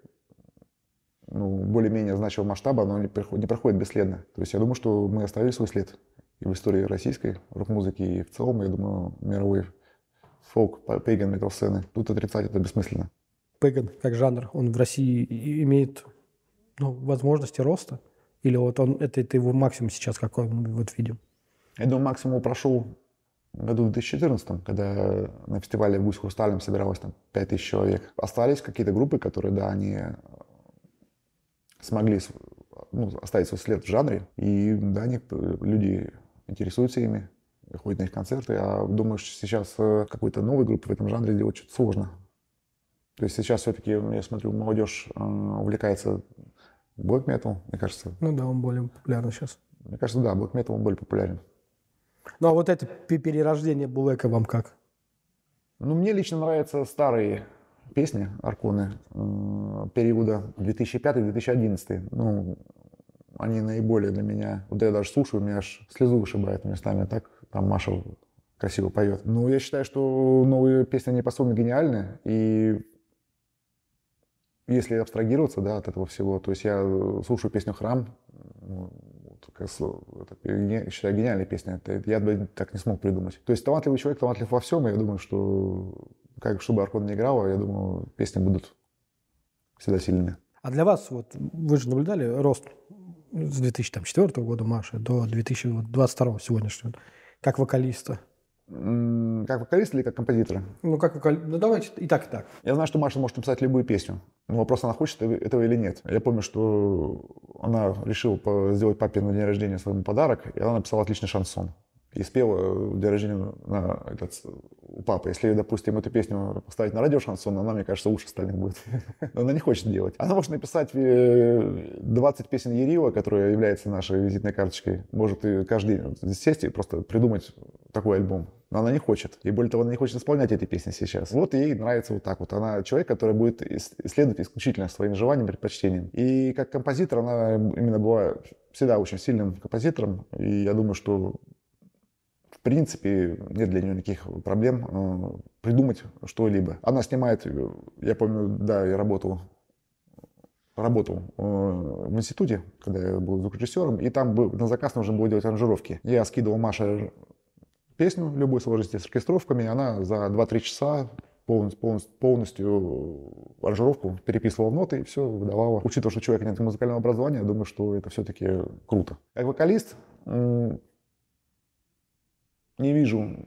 ну, более-менее значимого масштаба, оно не проходит, не проходит бесследно. То есть я думаю, что мы оставили свой след и в истории российской рок-музыки, и в целом, я думаю, мировой фолк, пейган, метал сцены. Тут отрицать это бессмысленно. Пейган как жанр, он в России имеет ну, возможности роста. Или вот он, это, это его максимум сейчас какой мы вот видим? Я думаю, максимум прошел в году в 2014, когда на фестивале в Гусь-Хрустальном собиралось там 5000 человек. Остались какие-то группы, которые, да, они э, смогли ну, оставить свой след в жанре. И, да, они, люди интересуются ими, ходят на их концерты. А думаю, что сейчас э, какой-то новой группы в этом жанре делать что-то сложно. То есть сейчас все-таки, я смотрю, молодежь э, увлекается Black Metal, мне кажется. Ну да, он более популярный сейчас. Мне кажется, да, Black Metal он более популярен. Ну а вот это перерождение Булека вам как? Ну, мне лично нравятся старые песни Арконы э, периода 2005-2011. Ну, они наиболее для меня... Вот я даже слушаю, у меня аж слезу вышибает местами. Так там Маша красиво поет. Но ну, я считаю, что новые песни, они по-своему гениальны. И если абстрагироваться да, от этого всего, то есть я э, слушаю песню «Храм», это, считаю, гениальная песня. Это, я бы так не смог придумать. То есть талантливый человек, талантлив во всем, и я думаю, что как чтобы Аркон не играл, я думаю, песни будут всегда сильными. А для вас, вот вы же наблюдали рост с 2004 года Маши до 2022 сегодняшнего, как вокалиста? Как вокалист или как композитор? Ну, как вокалист. Ну, давайте и так, и так. Я знаю, что Маша может написать любую песню. Но вопрос, она хочет этого или нет. Я помню, что она решила сделать папе на день рождения своему подарок, и она написала отличный шансон. И спела э, день рождения на, этот, у папы. Если, допустим, эту песню поставить на радио шансон, она, мне кажется, лучше станет будет. Но она не хочет делать. Она может написать 20 э, песен Ерила, которая является нашей визитной карточкой. Может и каждый день сесть и просто придумать такой альбом но она не хочет. И более того, она не хочет исполнять эти песни сейчас. Вот ей нравится вот так вот. Она человек, который будет исследовать исключительно своим желанием, предпочтением. И как композитор она именно была всегда очень сильным композитором. И я думаю, что в принципе, нет для нее никаких проблем э, придумать что-либо. Она снимает, я помню, да, я работал работал э, в институте, когда я был звукорежиссером, и там был, на заказ нужно было делать аранжировки. Я скидывал Маше песню любой сложности с оркестровками, она за 2-3 часа полностью, полностью, полностью аранжировку переписывала в ноты и все выдавала. Учитывая, что человек человека нет музыкального образования, я думаю, что это все-таки круто. Как вокалист не вижу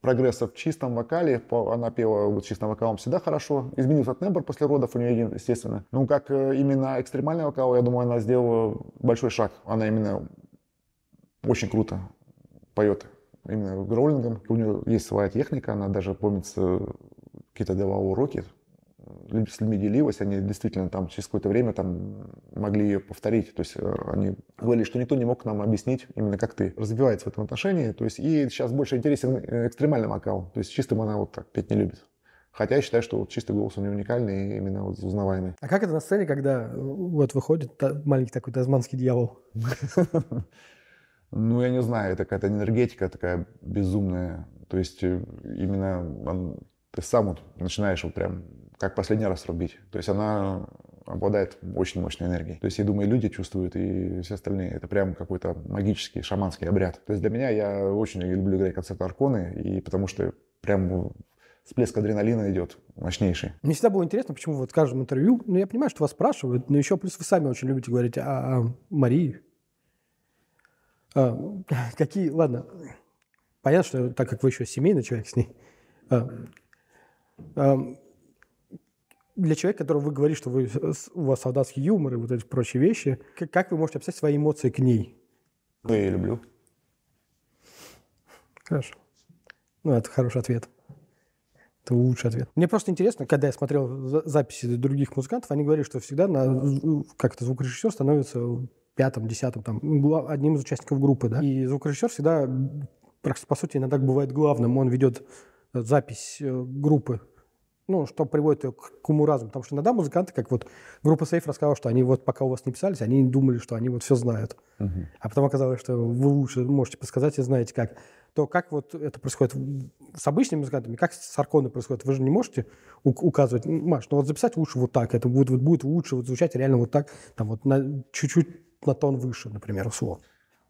прогресса в чистом вокале. Она пела вот чистым вокалом всегда хорошо. Изменился тембр после родов у нее, естественно. Ну, как э, именно экстремальный вокал, я думаю, она сделала большой шаг. Она именно очень круто поет именно гроулингом У нее есть своя техника, она даже, помнится, какие-то давала уроки с э, людьми делилась, они действительно там через какое-то время там могли ее повторить. То есть э, они говорили, что никто не мог нам объяснить именно как ты развивается в этом отношении. То есть и сейчас больше интересен э, экстремальный вокал. То есть чистым она вот так петь не любит. Хотя я считаю, что вот чистый голос у нее уникальный и именно вот узнаваемый. А как это на сцене, когда вот выходит маленький такой тазманский дьявол? Ну, я не знаю, это какая-то энергетика такая безумная. То есть э, именно он, ты сам вот начинаешь вот прям как последний раз рубить. То есть она обладает очень мощной энергией. То есть, я думаю, люди чувствуют, и все остальные. Это прям какой-то магический, шаманский обряд. То есть для меня я очень люблю играть концерты Арконы, и потому что прям всплеск адреналина идет мощнейший. Мне всегда было интересно, почему вот в каждом интервью, ну, я понимаю, что вас спрашивают, но еще плюс вы сами очень любите говорить о, о Марии, а, какие, ладно, понятно, что так как вы еще семейный человек с ней, а, а, для человека, которого вы говорите, что вы, у вас солдатский юмор и вот эти прочие вещи, как, как вы можете описать свои эмоции к ней? Ну, я ее люблю. Хорошо. Ну, это хороший ответ. Это лучший ответ. Мне просто интересно, когда я смотрел записи других музыкантов, они говорили, что всегда на, как это звукорежиссер становится пятом, десятом, там, ну, одним из участников группы, да. И звукорежиссер всегда, по сути, иногда бывает главным. Он ведет э, запись э, группы, ну, что приводит ее к уму разуму. Потому что иногда музыканты, как вот группа Сейф рассказала, что они вот пока у вас не писались, они думали, что они вот все знают. Uh -huh. А потом оказалось, что вы лучше можете подсказать и знаете как. То как вот это происходит с обычными музыкантами, как с арконами происходит? Вы же не можете указывать, Маш, ну вот записать лучше вот так, это будет, вот будет лучше вот звучать реально вот так, там вот на чуть-чуть на тон выше, например, условно.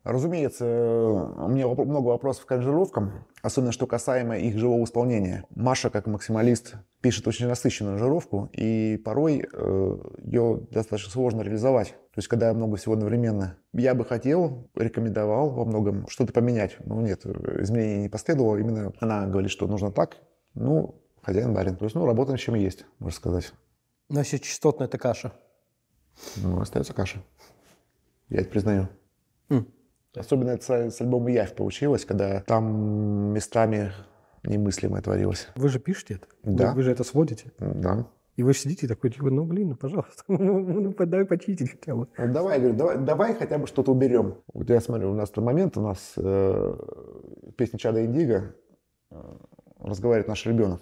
Разумеется, э, у меня много вопросов к аранжировкам, особенно что касаемо их живого исполнения. Маша, как максималист, пишет очень насыщенную аранжировку, и порой э, ее достаточно сложно реализовать. То есть, когда много всего одновременно. Я бы хотел, рекомендовал во многом что-то поменять. Но нет, изменений не последовало. Именно она говорит, что нужно так. Ну, хозяин барин. То есть, ну, работаем чем есть, можно сказать. Но если частотная, это каша. Ну, остается каша. Я это признаю. Mm. Особенно это с альбома «Явь» получилось, когда там местами немыслимое творилось. Вы же пишете это? Да. Вы, вы же это сводите? Да. И вы сидите такой, типа, ну, блин, ну, пожалуйста, ну, ну, ну, давай почистите хотя бы. Ну, давай, говорю, давай, давай хотя бы что-то уберем. Вот я смотрю, у нас тот момент, у нас э, песня Чада Индиго э, разговаривает наш ребенок.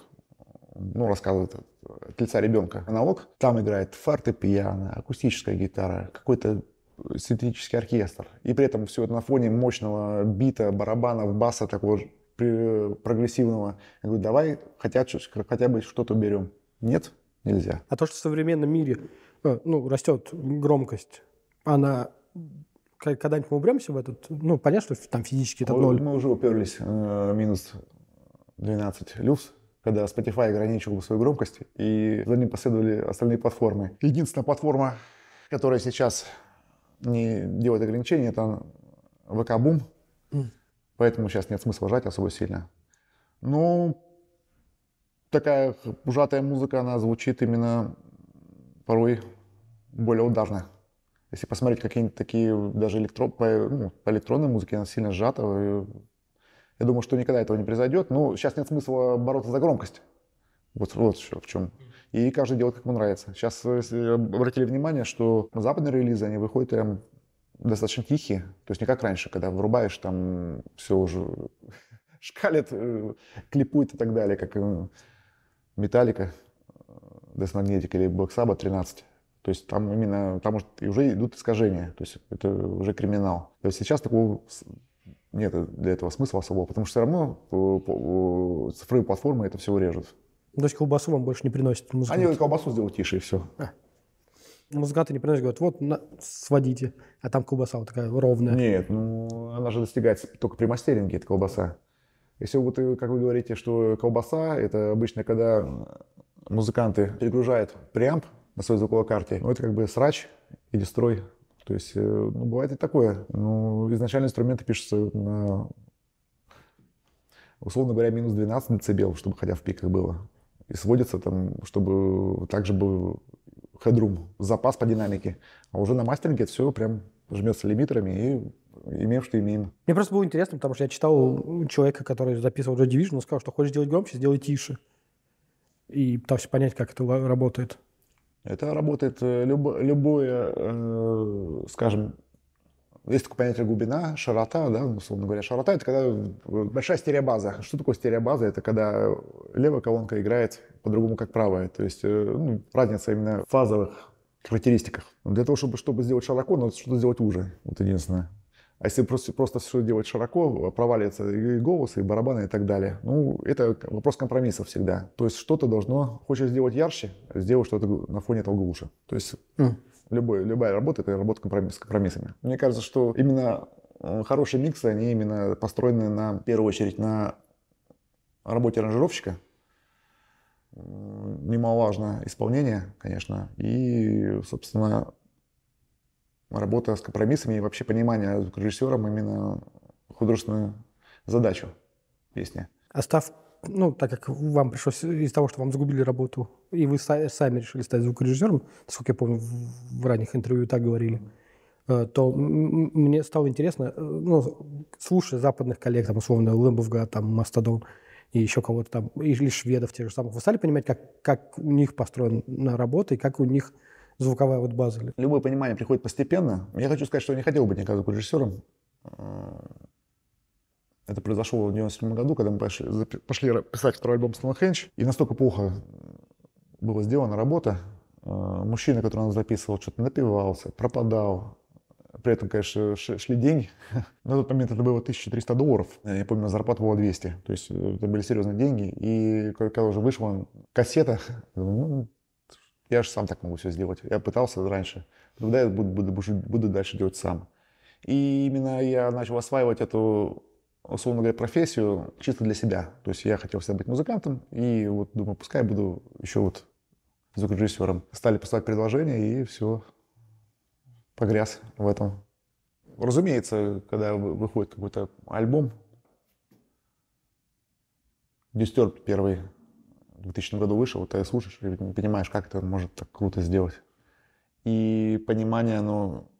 Ну, рассказывает от лица ребенка. Аналог. Там играет фортепиано, акустическая гитара, какой-то синтетический оркестр. И при этом все это на фоне мощного бита, барабанов, баса такого прогрессивного. Я говорю, давай хотя, хотя бы что-то берем. Нет, нельзя. А то, что в современном мире э, ну, растет громкость, она когда-нибудь мы убремся в этот, ну, понятно, что там физически это ноль. Мы уже уперлись э, минус 12 люс когда Spotify ограничивал свою громкость, и за ним последовали остальные платформы. Единственная платформа, которая сейчас не делает ограничения, это ВК-бум, поэтому сейчас нет смысла жать особо сильно. Ну, такая ужатая музыка, она звучит именно порой более ударно. Если посмотреть какие-нибудь такие, даже электро, по, ну, по электронной музыке, она сильно сжата. я думаю, что никогда этого не произойдет. Но ну, сейчас нет смысла бороться за громкость. Вот, вот в чем и каждый делает, как ему нравится. Сейчас э, э, обратили внимание, что западные релизы, они выходят прям достаточно тихие, то есть не как раньше, когда врубаешь, там все уже шкалит, э, клипует и так далее, как Металлика, Death Magnetic или Black Sabbath 13. То есть там именно, там уже идут искажения, то есть это уже криминал. То а есть сейчас такого нет для этого смысла особого, потому что все равно цифровые платформы это все урежут. Ну, то есть колбасу вам больше не приносит музыканты? Они колбасу сделают тише, и все. А. Музыканты не приносят, говорят, вот, на, сводите. А там колбаса вот такая ровная. Нет, ну, она же достигается только при мастеринге, эта колбаса. Если вот, э, как вы говорите, что колбаса, это обычно, когда музыканты перегружают преамп на своей звуковой карте, ну, это как бы срач и дестрой. То есть, э, ну, бывает и такое. Ну, изначально инструменты пишутся на, условно говоря, минус 12 децибел, чтобы хотя в пиках было и сводится там, чтобы также был хедрум, запас по динамике. А уже на мастеринге это все прям жмется лимитерами и имеем, что имеем. Мне просто было интересно, потому что я читал человека, который записывал Joy Division, он сказал, что хочешь сделать громче, сделай тише. И пытался понять, как это работает. Это работает э, любо, любое, э, скажем, есть такое понятие глубина, широта, да, условно говоря. Широта – это когда большая стереобаза. Что такое стереобаза? Это когда левая колонка играет по-другому, как правая. То есть э, ну, разница именно в фазовых характеристиках. Для того, чтобы, чтобы сделать широко, надо что-то сделать уже. Вот единственное. А если просто, просто все делать широко, провалится и голос, и барабаны, и так далее. Ну, это вопрос компромисса всегда. То есть что-то должно... Хочешь сделать ярче, сделай что-то на фоне этого глуше. То есть mm. Любой, любая работа — это работа с компромиссами. Мне кажется, что именно э, хорошие миксы, они именно построены на, в первую очередь на работе аранжировщика. Немаловажно исполнение, конечно, и, собственно, работа с компромиссами и вообще понимание режиссером именно художественную задачу песни. Остав ну, так как вам пришлось из-за того, что вам загубили работу, и вы сами решили стать звукорежиссером, насколько я помню, в ранних интервью так говорили, э, то мне стало интересно, э, ну, слушая западных коллег, там, условно, Лэмбовга, там, Мастодон, и еще кого-то там, или шведов тех же самых, вы стали понимать, как, как у них построена работа и как у них звуковая вот база? Любое понимание приходит постепенно. Я хочу сказать, что я не хотел быть никогда режиссером. Э, это произошло в 97 году, когда мы пошли, пошли писать второй альбом Stonehenge. И настолько плохо была сделана работа. А, мужчина, который нас записывал, что-то напивался, пропадал. При этом, конечно, шли деньги. На тот момент это было 1300 долларов. Я помню, зарплата была 200. То есть э, это были серьезные деньги. И когда уже вышла кассета, ну, я же сам так могу все сделать. Я пытался раньше. Тогда я буду, буду, буду дальше делать сам. И именно я начал осваивать эту условно говоря, профессию чисто для себя. То есть я хотел всегда быть музыкантом, и вот думаю, пускай буду еще вот звукорежиссером. Стали посылать предложения, и все, погряз в этом. Разумеется, когда выходит какой-то альбом, Disturbed первый в 2000 году вышел, ты слушаешь и не понимаешь, как это может так круто сделать. И понимание, ну,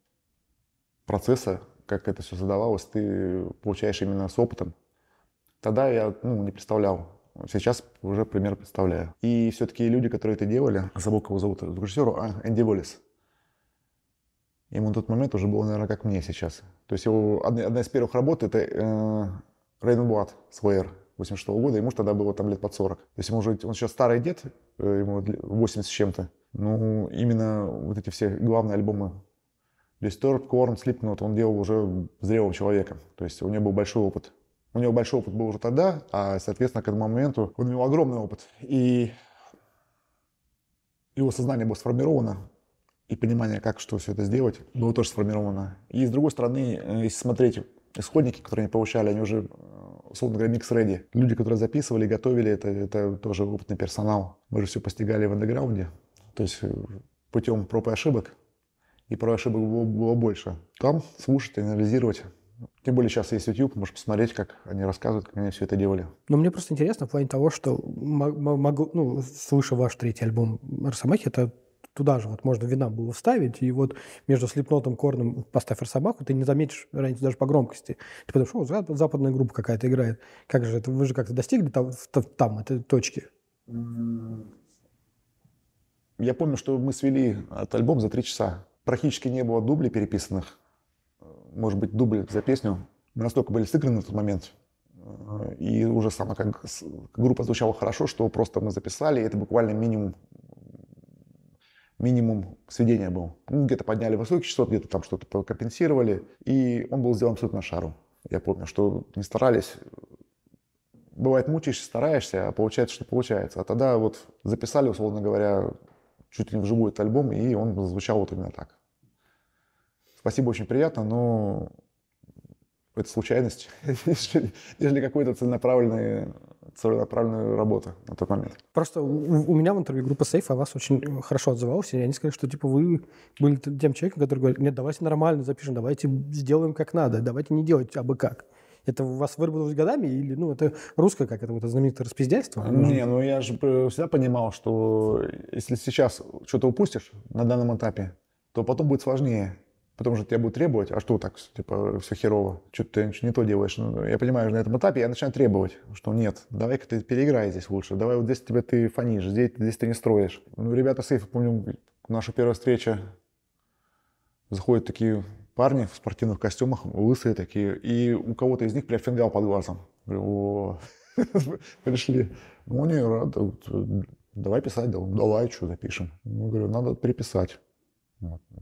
процесса как это все задавалось, ты получаешь именно с опытом. Тогда я ну, не представлял. Сейчас уже пример представляю. И все-таки люди, которые это делали, забыл, кого зовут режиссеру, а, Энди Воллис. Ему на тот момент уже было, наверное, как мне сейчас. То есть его одна, одна из первых работ это э, Рейнбуат Слэйр 86 -го года. Ему же тогда было там лет под 40. То есть ему уже, он сейчас старый дед, э, ему 80 с чем-то. Ну, именно вот эти все главные альбомы Disturbed Корн Slipknot он делал уже зрелым человеком. То есть у него был большой опыт. У него большой опыт был уже тогда, а, соответственно, к этому моменту он имел огромный опыт. И его сознание было сформировано, и понимание, как, что все это сделать, было тоже сформировано. И, с другой стороны, э, если смотреть исходники, которые они получали, они уже, э, условно говоря, микс ready. Люди, которые записывали, готовили, это, это тоже опытный персонал. Мы же все постигали в андеграунде, то есть э, путем проб и ошибок и про ошибок было, было больше. Там слушать, анализировать. Тем более сейчас есть YouTube, можешь посмотреть, как они рассказывают, как они все это делали. Но ну, мне просто интересно в плане того, что могу, ну, слыша ваш третий альбом «Росомахи», это туда же вот можно вина было вставить, и вот между слепнотом, корном поставь Росомаху, ты не заметишь разницу даже по громкости. Ты подумаешь, что, западная группа какая-то играет. Как же это, вы же как-то достигли там, там этой точки? Я помню, что мы свели от альбом за три часа практически не было дублей переписанных. Э, может быть, дубль за песню. Мы настолько были сыграны в тот момент, э, и уже сама как группа звучала хорошо, что просто мы записали, и это буквально минимум минимум сведения был. Ну, где-то подняли высокие частоты, где-то там что-то компенсировали, и он был сделан абсолютно шару. Я помню, что не старались. Бывает, мучаешься, стараешься, а получается, что получается. А тогда вот записали, условно говоря, чуть ли не вживую этот альбом, и он звучал вот именно так. Спасибо, очень приятно, но это случайность, если какую-то целенаправленную, целенаправленную работу на тот момент. Просто у, меня в интервью группа Сейф о вас очень хорошо отзывалась, и они сказали, что типа вы были тем человеком, который говорит, нет, давайте нормально запишем, давайте сделаем как надо, давайте не делать а бы как. Это у вас выработалось годами или, ну, это русское, как это, вот, это знаменитое распиздяйство? А, не, ну я же всегда понимал, что если сейчас что-то упустишь на данном этапе, то потом будет сложнее. Потому что тебя будут требовать, а что так, типа, все херово, что ты не то делаешь. Ну, я понимаю, на этом этапе я начинаю требовать, что нет, давай-ка ты переиграй здесь лучше, давай вот здесь тебя ты фонишь, здесь, здесь ты не строишь. Ну, ребята сейф, помню, наша первая встреча, заходят такие парни в спортивных костюмах, лысые такие, и у кого-то из них прям фингал под глазом. Говорю, о, пришли. Ну, не, рад, давай писать, давай, что запишем. Ну, говорю, надо переписать.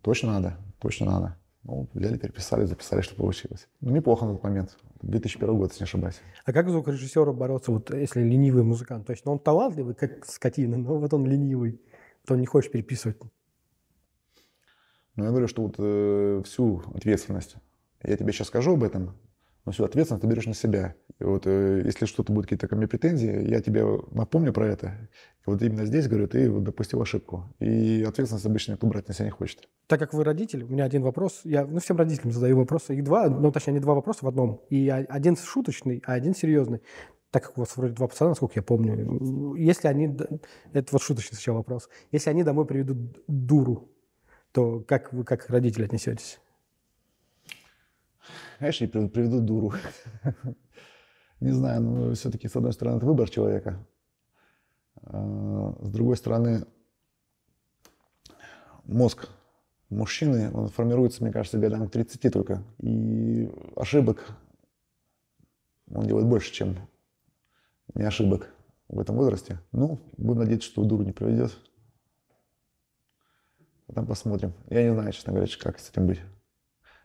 Точно надо точно надо. Ну, взяли, переписали, записали, что получилось. Ну, неплохо на тот момент. 2001 год, если не ошибаюсь. А как звукорежиссеру бороться, вот если ленивый музыкант? То есть, ну, он талантливый, как скотина, но вот он ленивый. Вот он не хочет переписывать. Ну, я говорю, что вот э, всю ответственность. Я тебе сейчас скажу об этом, но всю ответственность ты берешь на себя. И вот э, если что-то будут какие-то ко мне претензии, я тебе напомню про это. И вот именно здесь, говорю, ты вот допустил ошибку. И ответственность обычно никто брать на себя не хочет. Так как вы родитель, у меня один вопрос. Я ну, всем родителям задаю вопросы. Их два, ну точнее не два вопроса в одном. И один шуточный, а один серьезный так как у вас вроде два пацана, насколько я помню, если они... Это вот шуточный сначала вопрос. Если они домой приведут дуру, то как вы, как родители, отнесетесь? Эшли приведу дуру. Не знаю, но ну, все-таки, с одной стороны, это выбор человека. А, с другой стороны, мозг мужчины, он формируется, мне кажется, годам к 30 только. И ошибок он делает больше, чем не ошибок в этом возрасте. Ну, будем надеяться, что дуру не приведет. Потом посмотрим. Я не знаю, честно говоря, как с этим быть.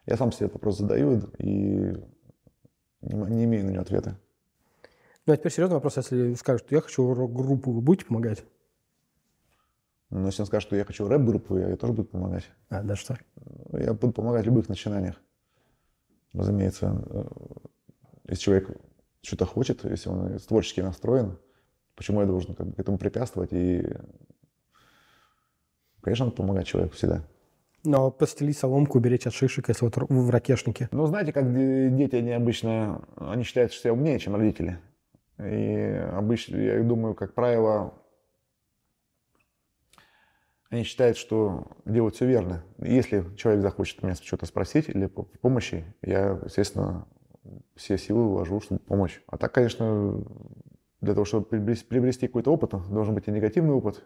Я сам себе этот вопрос задаю и не имею на него ответа. Ну, а теперь серьезный вопрос, если скажут, что я хочу рок-группу, вы будете помогать? Ну если он скажет, что я хочу рэп-группу, я тоже буду помогать. А, да что? Я буду помогать в любых начинаниях. Разумеется, э, если человек что-то хочет, если он творчески настроен, почему я должен как бы, к этому препятствовать? И, конечно, надо помогать человеку всегда. Но постелить соломку, уберечь от шишек, если вот в ракешнике. Ну, знаете, как дети, они обычно, они считают, что я умнее, чем родители. И обычно, я думаю, как правило, они считают, что делают все верно. Если человек захочет меня что-то спросить или по помощи, я, естественно, все силы вложу, чтобы помочь. А так, конечно, для того, чтобы приобрести какой-то опыт, должен быть и негативный опыт,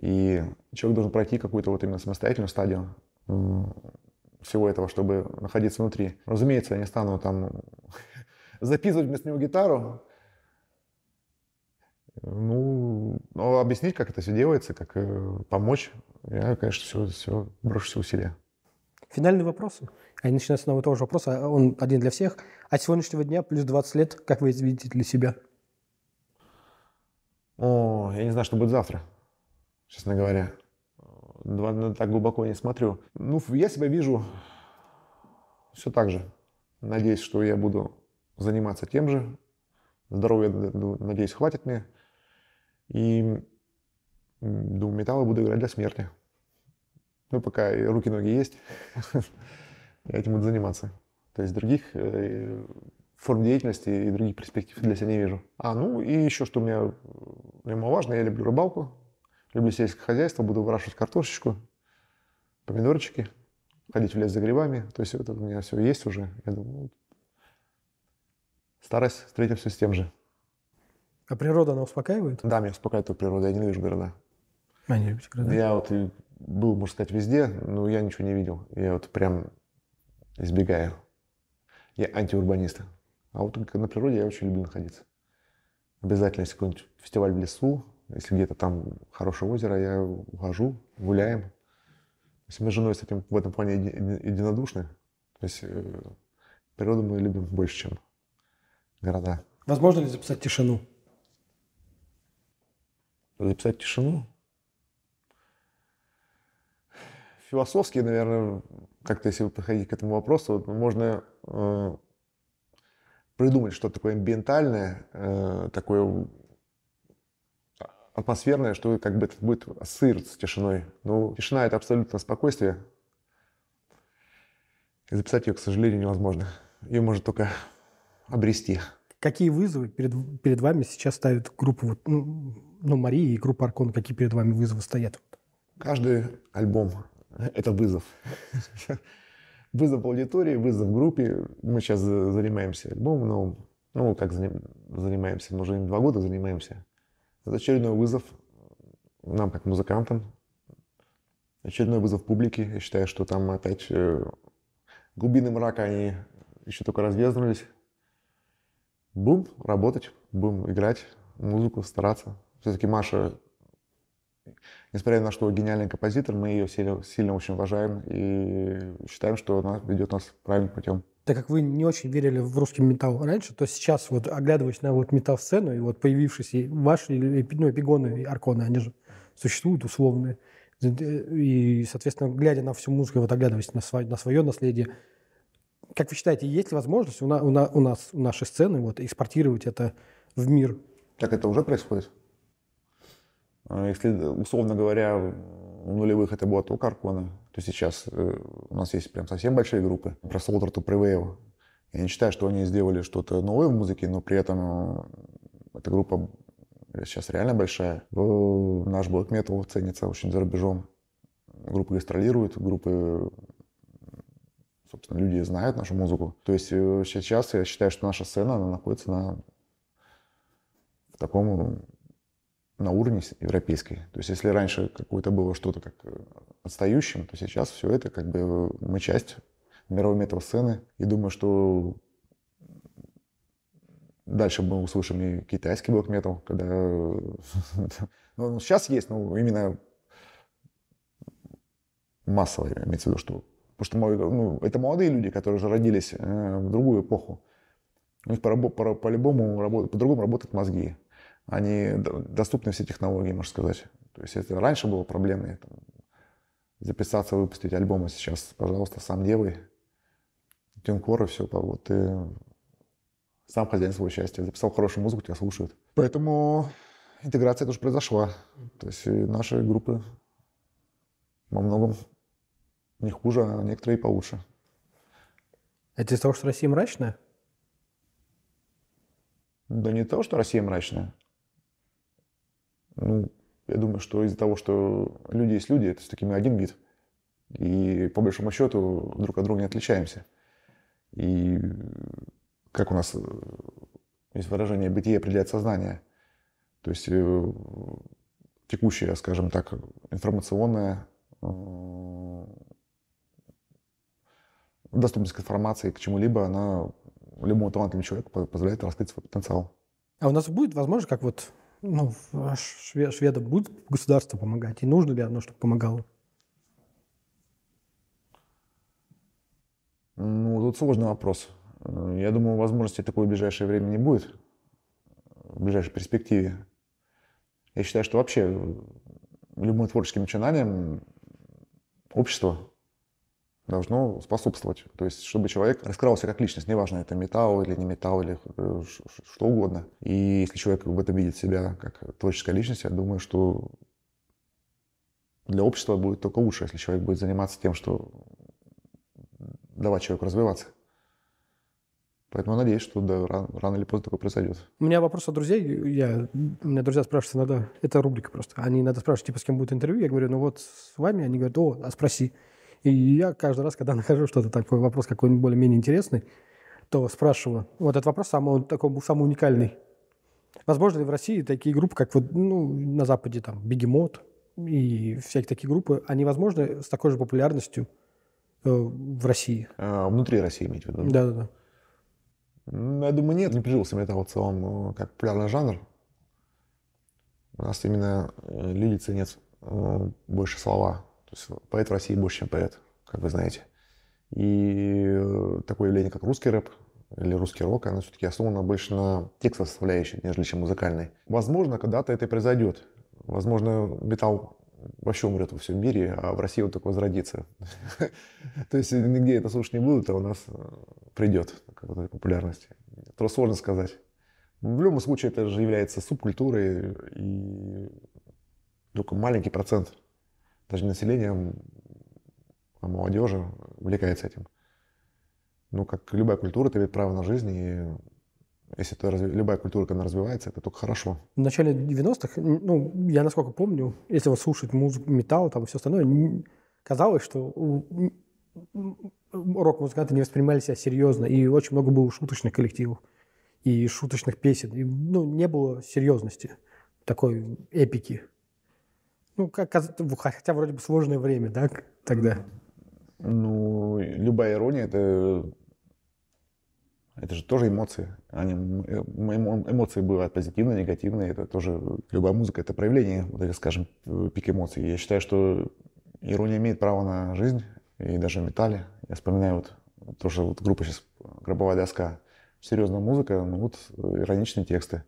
и человек должен пройти какую-то вот именно самостоятельную стадию всего этого, чтобы находиться внутри. Разумеется, я не стану там записывать вместо него гитару. Ну, ну, объяснить, как это все делается, как э, помочь, я, конечно, все, все брошу все усилия. вопрос. вопросы. А Они начинаются с одного того же вопроса, он один для всех. От сегодняшнего дня плюс 20 лет, как вы видите для себя? О, я не знаю, что будет завтра честно говоря. Ну, так глубоко не смотрю. Ну, я себя вижу все так же. Надеюсь, что я буду заниматься тем же. Здоровья, надеюсь, хватит мне. И думаю, металлы буду играть для смерти. Ну, пока руки-ноги есть, я этим буду заниматься. То есть других э, форм деятельности и других перспектив для себя не вижу. А, ну и еще, что у меня ему э, я люблю рыбалку, Люблю сельское хозяйство, буду выращивать картошечку, помидорчики, ходить в лес за грибами. То есть это у меня все есть уже. Я думаю, старость встретимся с тем же. А природа, она успокаивает? Да, меня успокаивает только природа. Я ненавижу города. А не любите города? Я вот был, можно сказать, везде, но я ничего не видел. Я вот прям избегаю. Я антиурбанист. А вот на природе я очень люблю находиться. Обязательно, если какой-нибудь фестиваль в лесу, если где-то там хорошее озеро, я ухожу, гуляем. То есть мы с женой с этим в этом плане единодушны. То есть э, природу мы любим больше, чем города. Возможно ли записать тишину? Записать тишину? Философски, наверное, как-то если подходить к этому вопросу, вот можно э, придумать что-то такое амбиентальное, э, такое атмосферное, что как бы это будет ассоциироваться с тишиной. Но ну, тишина — это абсолютно спокойствие. И записать ее, к сожалению, невозможно. Ее может только обрести. Какие вызовы перед, перед вами сейчас ставит группа вот, ну, ну, Марии и группа Аркон? Какие перед вами вызовы стоят? Каждый альбом — это вызов. Вызов аудитории, вызов группе. Мы сейчас занимаемся альбомом но, Ну, как занимаемся, мы уже два года занимаемся. Это очередной вызов э, нам, как музыкантам, очередной вызов публики. Я считаю, что там опять э, глубины мрака они еще только разъезнулись. Будем работать, будем играть музыку, стараться. Все-таки Маша, несмотря на то, что гениальный композитор, мы ее сильно, сильно очень уважаем и считаем, что она ведет нас правильным путем так как вы не очень верили в русский металл раньше, то сейчас, вот, оглядываясь на вот металл сцену и вот появившись и ваши, и, ну, эпигоны, и арконы, они же существуют условные. Э, и, соответственно, глядя на всю музыку, вот оглядываясь на свое, на свое наследие, как вы считаете, есть ли возможность у, на, у, на, у нас, у нашей сцены, вот, экспортировать это в мир? Так это уже происходит. А если, э, условно говоря, в нулевых это была только Аркона, то сейчас э, у нас есть прям совсем большие группы. Про Soldier to Prevail. Я не считаю, что они сделали что-то новое в музыке, но при этом э, эта группа сейчас реально большая. Э, наш блэк метал ценится очень за рубежом. Группы гастролируют, группы собственно, люди знают нашу музыку. То есть сейчас я считаю, что наша сцена она находится на в таком на уровне европейской. То есть если раньше какое-то было что-то как э, отстающим, то сейчас все это как бы э, мы часть мировой метал-сцены. И думаю, что дальше мы услышим и китайский блок метал, когда... Э, ну, сейчас есть, но именно массово имеется в виду, что... Потому что ну, это молодые люди, которые уже родились в другую эпоху. У них по-любому по, по, по, по-другому работают мозги они доступны все технологии, можно сказать. То есть это раньше было проблемой там, записаться, выпустить альбомы, сейчас, пожалуйста, сам делай. Тюнкор и все, вот ты сам хозяин своего счастья. Записал хорошую музыку, тебя слушают. Поэтому интеграция тоже произошла. То есть наши группы во многом не хуже, а некоторые и получше. Это а из-за того, что Россия мрачная? Да не то, что Россия мрачная. Ну, я думаю, что из-за того, что люди есть люди, это все-таки мы один вид. И по большому счету друг от друга не отличаемся. И как у нас э, есть выражение «бытие определяет сознание». То есть э, текущая, скажем так, информационная э, доступность к информации, к чему-либо, она любому талантливому человеку позволяет раскрыть свой потенциал. А у нас будет возможность, как вот ну, а, шве шведам будет государство помогать? И нужно ли оно, чтобы помогало? Ну, тут сложный вопрос. Э, я думаю, возможности такой в ближайшее время не будет, в ближайшей перспективе. Я считаю, что вообще э, любым творческим начинанием общество должно способствовать. То есть, чтобы человек раскрывался как личность, неважно, это металл или не металл, или э, что угодно. И если человек в этом видит себя как творческая личность, я думаю, что для общества будет только лучше, если человек будет заниматься тем, что давать человеку развиваться. Поэтому надеюсь, что да, рано, рано или поздно такое произойдет. У меня вопрос от друзей. Я, у меня друзья спрашивают иногда, это рубрика просто. Они иногда спрашивают, типа, с кем будет интервью. Я говорю, ну вот с вами. Они говорят, о, а спроси. И я каждый раз, когда нахожу что-то такой вопрос какой-нибудь более-менее интересный, то спрашиваю. Вот этот вопрос самый, он такой самый уникальный. Возможно, ли в России такие группы, как вот, ну, на Западе, там, Бегемот и всякие такие группы, они возможны с такой же популярностью э, в России? А, внутри России, имеете в виду? Да-да-да. Ну, я думаю, нет, не прижился это в целом э, как популярный жанр. У нас именно э, люди ценят э, больше слова, то есть э, поэт в России больше, чем поэт, как вы знаете. И э, такое явление, как русский рэп или русский рок, оно все-таки основано больше на текстовой составляющей, нежели чем музыкальной. Возможно, когда-то это и произойдет. Возможно, металл вообще умрет во всем мире, а в России вот такое возродится. То есть нигде это слушать не будут, а у нас э, придет какая то популярность. Это сложно сказать. В любом случае это же является субкультурой, и только маленький процент даже не население, а молодежи увлекается этим. Ну, как любая культура, ты имеет право на жизнь, и если это разв... любая культура, когда она развивается, это только хорошо. В начале 90-х, ну, я насколько помню, если вот слушать музыку, металл, там все остальное, казалось, что рок-музыканты не воспринимали себя серьезно, и очень много было шуточных коллективов и шуточных песен. И, ну, не было серьезности такой эпики. Ну, как, хотя вроде бы сложное время, да, тогда? Ну, любая ирония, это, это же тоже эмоции. Они, эмоции бывают позитивные, негативные. Это тоже, любая музыка, это проявление, вот, скажем, пик эмоций. Я считаю, что ирония имеет право на жизнь, и даже металле. Я вспоминаю вот то, что вот группа сейчас «Гробовая доска». Серьезная музыка, ну вот ироничные тексты.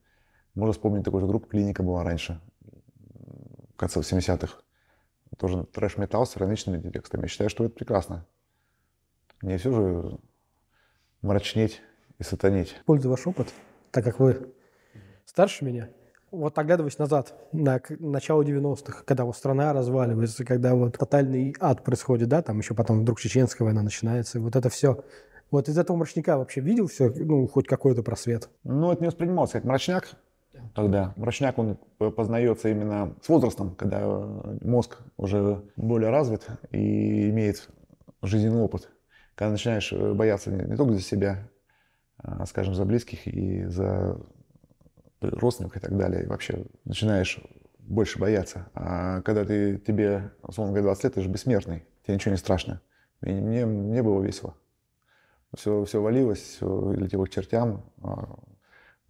Можно вспомнить такую же группу «Клиника» была раньше конце 80 х Тоже трэш метал с ироничными текстами. Я считаю, что это прекрасно. Не все же мрачнеть и сатанить. Пользуя ваш опыт, так как вы старше меня, вот оглядываясь назад, на начало 90-х, когда вот страна разваливается, когда вот тотальный ад происходит, да, там еще потом вдруг чеченская война начинается, вот это все. Вот из этого мрачника вообще видел все, ну, хоть какой-то просвет? Ну, это не воспринималось как мрачняк, тогда. Мрачняк, он познается именно с возрастом, когда э, мозг уже более развит и имеет жизненный опыт. Когда начинаешь э, бояться не только за себя, а, скажем, за близких и за родственников и так далее, и вообще начинаешь больше бояться. А когда ты, тебе, условно говоря, 20 лет, ты же бессмертный, тебе ничего не страшно. И мне, мне было весело. Все, все валилось, все летело к чертям, а,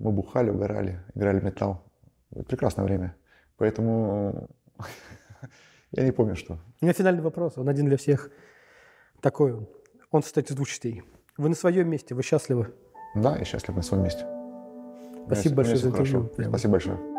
мы бухали, угорали, играли в металл. Прекрасное время. Поэтому я не помню, что. У меня финальный вопрос, он один для всех такой. Он, он состоит из двух частей. Вы на своем месте, вы счастливы? Да, я счастлив на своем месте. Спасибо большое за интервью. Спасибо большое.